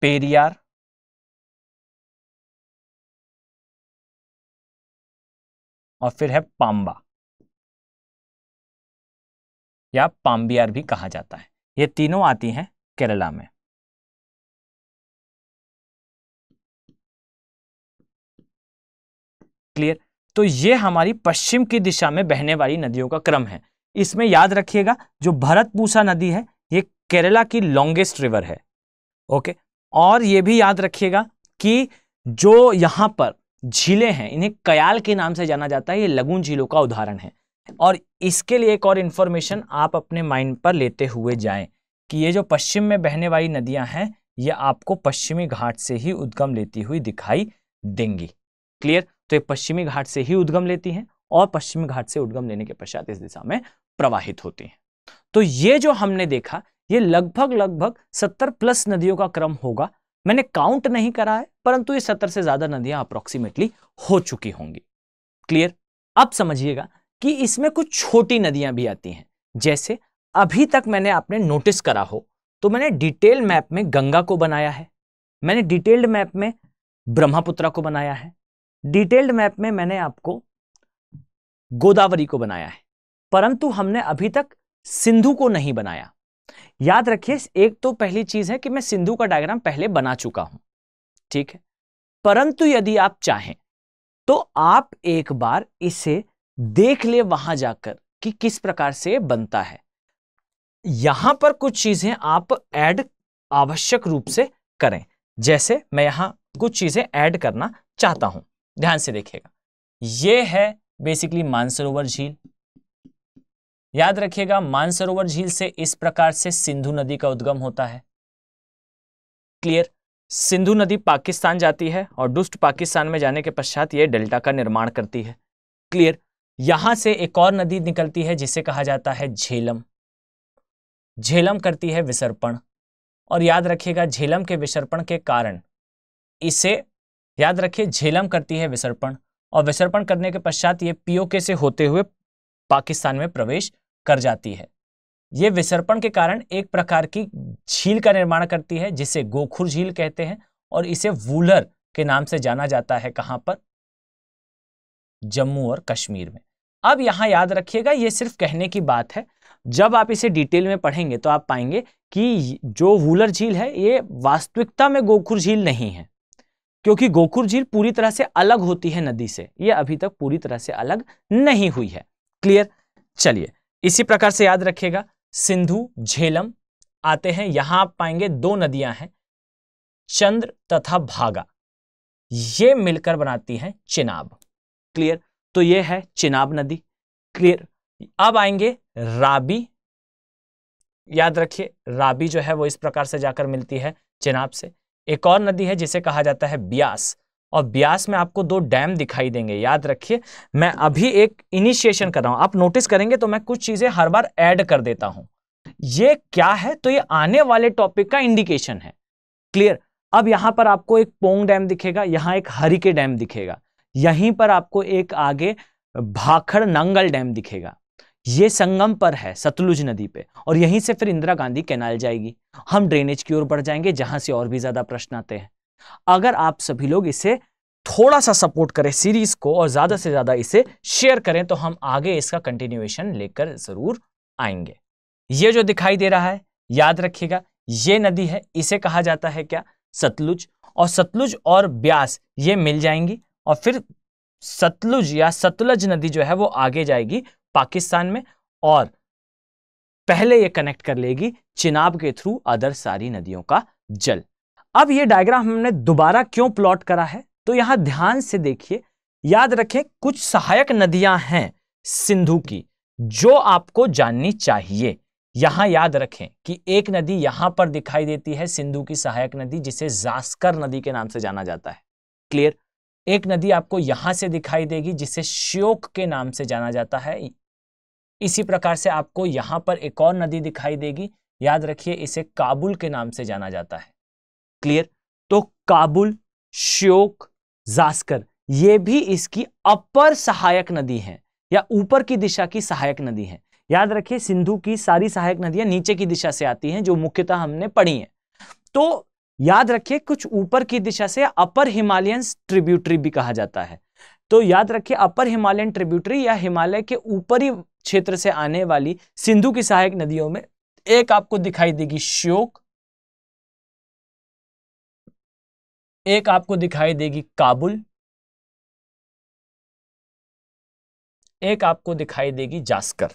पेरियार और फिर है पांबा या पाम्बियार भी कहा जाता है ये तीनों आती हैं केरला में क्लियर तो ये हमारी पश्चिम की दिशा में बहने वाली नदियों का क्रम है इसमें याद रखिएगा जो भरतपूसा नदी है ये केरला की लॉन्गेस्ट रिवर है ओके और ये भी याद रखिएगा कि जो यहाँ पर झीलें हैं इन्हें कयाल के नाम से जाना जाता है ये लगून झीलों का उदाहरण है और इसके लिए एक और इन्फॉर्मेशन आप अपने माइंड पर लेते हुए जाएं कि ये जो पश्चिम में बहने वाली नदियां हैं ये आपको पश्चिमी घाट से ही उद्गम लेती हुई दिखाई देंगी क्लियर तो ये पश्चिमी घाट से ही उद्गम लेती हैं और पश्चिमी घाट से उद्गम लेने के पश्चात इस दिशा में प्रवाहित होती हैं तो ये जो हमने देखा ये लगभग लगभग सत्तर प्लस नदियों का क्रम होगा मैंने काउंट नहीं करा है परंतु ये सत्तर से ज्यादा नदियां अप्रोक्सीमेटली हो चुकी होंगी क्लियर अब समझिएगा कि इसमें कुछ छोटी नदियां भी आती हैं जैसे अभी तक मैंने आपने नोटिस करा हो तो मैंने डिटेल मैप में गंगा को बनाया है मैंने डिटेल्ड मैप में ब्रह्मपुत्रा को बनाया है डिटेल्ड मैप में मैंने आपको गोदावरी को बनाया है परंतु हमने अभी तक सिंधु को नहीं बनाया याद रखिए एक तो पहली चीज है कि मैं सिंधु का डायग्राम पहले बना चुका हूं ठीक है परंतु यदि आप चाहें तो आप एक बार इसे देख ले वहां जाकर कि किस प्रकार से बनता है यहां पर कुछ चीजें आप ऐड आवश्यक रूप से करें जैसे मैं यहां कुछ चीजें ऐड करना चाहता हूं ध्यान से देखिएगा ये है बेसिकली मानसरोवर झील याद रखिएगा मानसरोवर झील से इस प्रकार से सिंधु नदी का उद्गम होता है क्लियर सिंधु नदी पाकिस्तान जाती है और दुष्ट पाकिस्तान में जाने के पश्चात यह डेल्टा का निर्माण करती है क्लियर यहां से एक और नदी निकलती है जिसे कहा जाता है झेलम झेलम करती है विसर्पण और याद रखिएगा झेलम के विसर्पण के कारण इसे याद रखिए झेलम करती है विसर्पण और विसर्पण करने के पश्चात ये पीओके से होते हुए पाकिस्तान में प्रवेश कर जाती है ये विसर्पण के कारण एक प्रकार की झील का निर्माण करती है जिसे गोखुर झील कहते हैं और इसे वूलर के नाम से जाना जाता है कहां पर जम्मू और कश्मीर में अब यहां याद रखिएगा ये सिर्फ कहने की बात है जब आप इसे डिटेल में पढ़ेंगे तो आप पाएंगे कि जो वूलर झील है ये वास्तविकता में गोखुर झील नहीं है क्योंकि गोकुर झील पूरी तरह से अलग होती है नदी से यह अभी तक पूरी तरह से अलग नहीं हुई है क्लियर चलिए इसी प्रकार से याद रखिएगा सिंधु झेलम आते हैं यहां आप पाएंगे दो नदियां हैं चंद्र तथा भागा ये मिलकर बनाती हैं चिनाब क्लियर तो ये है चिनाब नदी क्लियर अब आएंगे राबी याद रखिए राबी जो है वो इस प्रकार से जाकर मिलती है चिनाब से एक और नदी है जिसे कहा जाता है ब्यास और ब्यास में आपको दो डैम दिखाई देंगे याद रखिए मैं अभी एक इनिशिएशन कर रहा हूं आप नोटिस करेंगे तो मैं कुछ चीज़ें हर बार ऐड कर देता हूं ये क्या है तो ये आने वाले टॉपिक का इंडिकेशन है क्लियर अब यहां पर आपको एक पोंग डैम दिखेगा यहां एक हरिके डैम दिखेगा यहीं पर आपको एक आगे भाखड़ नंगल डैम दिखेगा ये संगम पर है सतलुज नदी पे और यहीं से फिर इंदिरा गांधी कैनाल जाएगी हम ड्रेनेज की ओर बढ़ जाएंगे जहां से और भी ज्यादा प्रश्न आते हैं अगर आप सभी लोग इसे थोड़ा सा सपोर्ट करें सीरीज को और ज्यादा से ज्यादा इसे शेयर करें तो हम आगे इसका कंटिन्यूएशन लेकर जरूर आएंगे ये जो दिखाई दे रहा है याद रखिएगा ये नदी है इसे कहा जाता है क्या सतलुज और सतलुज और ब्यास ये मिल जाएंगी और फिर सतलुज या सतलज नदी जो है वो आगे जाएगी पाकिस्तान में और पहले ये कनेक्ट कर लेगी चिनाब के थ्रू अदर सारी नदियों का जल अब ये डायग्राम हमने दोबारा क्यों प्लॉट करा है तो यहां ध्यान से देखिए याद रखें कुछ सहायक नदियां हैं सिंधु की जो आपको जाननी चाहिए यहां याद रखें कि एक नदी यहां पर दिखाई देती है सिंधु की सहायक नदी जिसे जास्कर नदी के नाम से जाना जाता है क्लियर एक नदी आपको यहां से दिखाई देगी जिसे श्योक के नाम से जाना जाता है इसी प्रकार से आपको यहाँ पर एक और नदी दिखाई देगी याद रखिए इसे काबुल के नाम से जाना जाता है क्लियर तो काबुल श्योक जास्कर ये भी इसकी अपर सहायक नदी है या ऊपर की दिशा की सहायक नदी है याद रखिए सिंधु की सारी सहायक नदियां नीचे की दिशा से आती हैं जो मुख्यतः हमने पढ़ी हैं तो याद रखिए कुछ ऊपर की दिशा से अपर हिमालयन ट्रिब्यूटरी भी कहा जाता है तो याद रखिए अपर हिमालयन ट्रिब्यूटरी या हिमालय के ऊपरी क्षेत्र से आने वाली सिंधु की सहायक नदियों में एक आपको दिखाई देगी श्योक एक आपको दिखाई देगी काबुल एक आपको दिखाई देगी जास्कर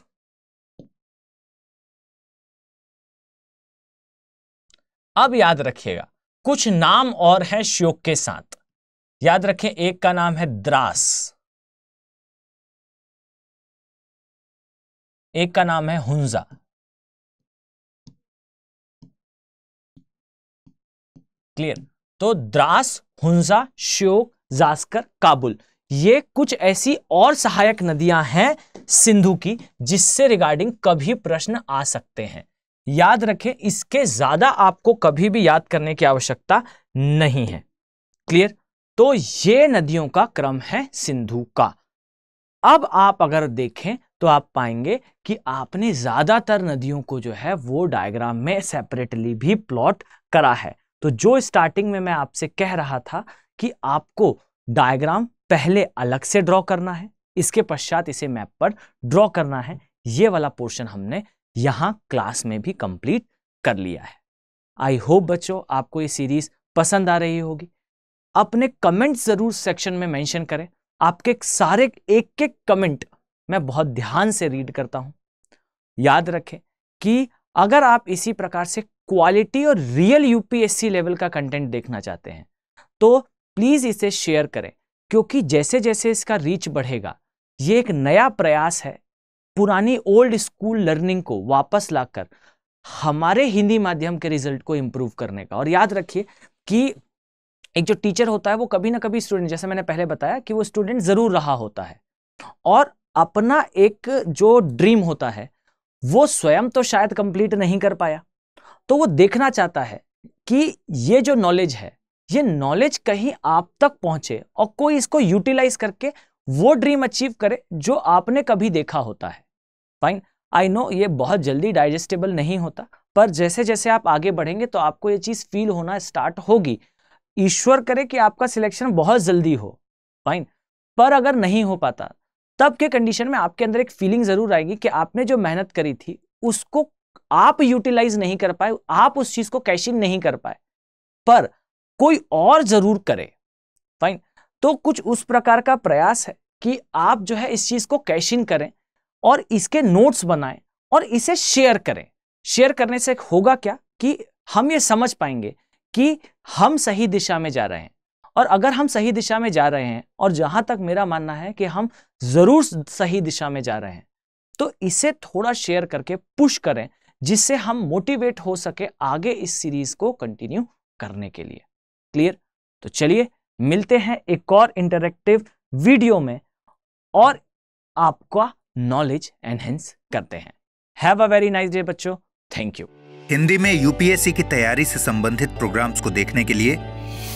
अब याद रखिएगा कुछ नाम और हैं श्योक के साथ याद रखें एक का नाम है द्रास एक का नाम है हुंजा क्लियर तो द्रास हुंजा श्योक जास्कर काबुल ये कुछ ऐसी और सहायक नदियां हैं सिंधु की जिससे रिगार्डिंग कभी प्रश्न आ सकते हैं याद रखें इसके ज्यादा आपको कभी भी याद करने की आवश्यकता नहीं है क्लियर तो ये नदियों का क्रम है सिंधु का अब आप अगर देखें तो आप पाएंगे कि आपने ज़्यादातर नदियों को जो है वो डायग्राम में सेपरेटली भी प्लॉट करा है तो जो स्टार्टिंग में मैं आपसे कह रहा था कि आपको डायग्राम पहले अलग से ड्रॉ करना है इसके पश्चात इसे मैप पर ड्रॉ करना है ये वाला पोर्शन हमने यहाँ क्लास में भी कंप्लीट कर लिया है आई होप बच्चों आपको ये सीरीज पसंद आ रही होगी अपने कमेंट जरूर सेक्शन में मेंशन करें आपके सारे एक एक कमेंट मैं बहुत ध्यान से रीड करता हूं याद रखें कि अगर आप इसी प्रकार से क्वालिटी और रियल यूपीएससी लेवल का कंटेंट देखना चाहते हैं तो प्लीज़ इसे शेयर करें क्योंकि जैसे जैसे इसका रीच बढ़ेगा ये एक नया प्रयास है पुरानी ओल्ड स्कूल लर्निंग को वापस लाकर हमारे हिंदी माध्यम के रिजल्ट को इम्प्रूव करने का और याद रखिए कि एक जो टीचर होता है वो कभी ना कभी स्टूडेंट जैसे मैंने पहले बताया कि वो स्टूडेंट ज़रूर रहा होता है और अपना एक जो ड्रीम होता है वो स्वयं तो शायद कंप्लीट नहीं कर पाया तो वो देखना चाहता है कि ये जो नॉलेज है ये नॉलेज कहीं आप तक पहुंचे और कोई इसको यूटिलाइज करके वो ड्रीम अचीव करे जो आपने कभी देखा होता है फाइन आई नो ये बहुत जल्दी डाइजेस्टेबल नहीं होता पर जैसे जैसे आप आगे बढ़ेंगे तो आपको ये चीज़ फील होना स्टार्ट होगी ईश्वर करे कि आपका सिलेक्शन बहुत जल्दी हो फाइन पर अगर नहीं हो पाता तब के कंडीशन में आपके अंदर एक फीलिंग जरूर आएगी कि आपने जो मेहनत करी थी उसको आप यूटिलाइज नहीं कर पाए आप उस चीज को कैश इन नहीं कर पाए पर कोई और जरूर करे फाइन तो कुछ उस प्रकार का प्रयास है कि आप जो है इस चीज को कैश इन करें और इसके नोट्स बनाएं और इसे शेयर करें शेयर करने से होगा क्या कि हम ये समझ पाएंगे कि हम सही दिशा में जा रहे हैं और अगर हम सही दिशा में जा रहे हैं और जहां तक मेरा मानना है कि हम ज़रूर सही दिशा में जा रहे हैं तो इसे थोड़ा शेयर करके पुश करें जिससे हम मोटिवेट हो सके आगे इस सीरीज़ को कंटिन्यू करने के लिए क्लियर तो चलिए मिलते हैं एक और इंटरेक्टिव वीडियो में और आपका नॉलेज एनहेंस करते हैं have a very nice day बच्चों थैंक यू हिंदी में यूपीएससी की तैयारी से संबंधित प्रोग्राम्स को देखने के लिए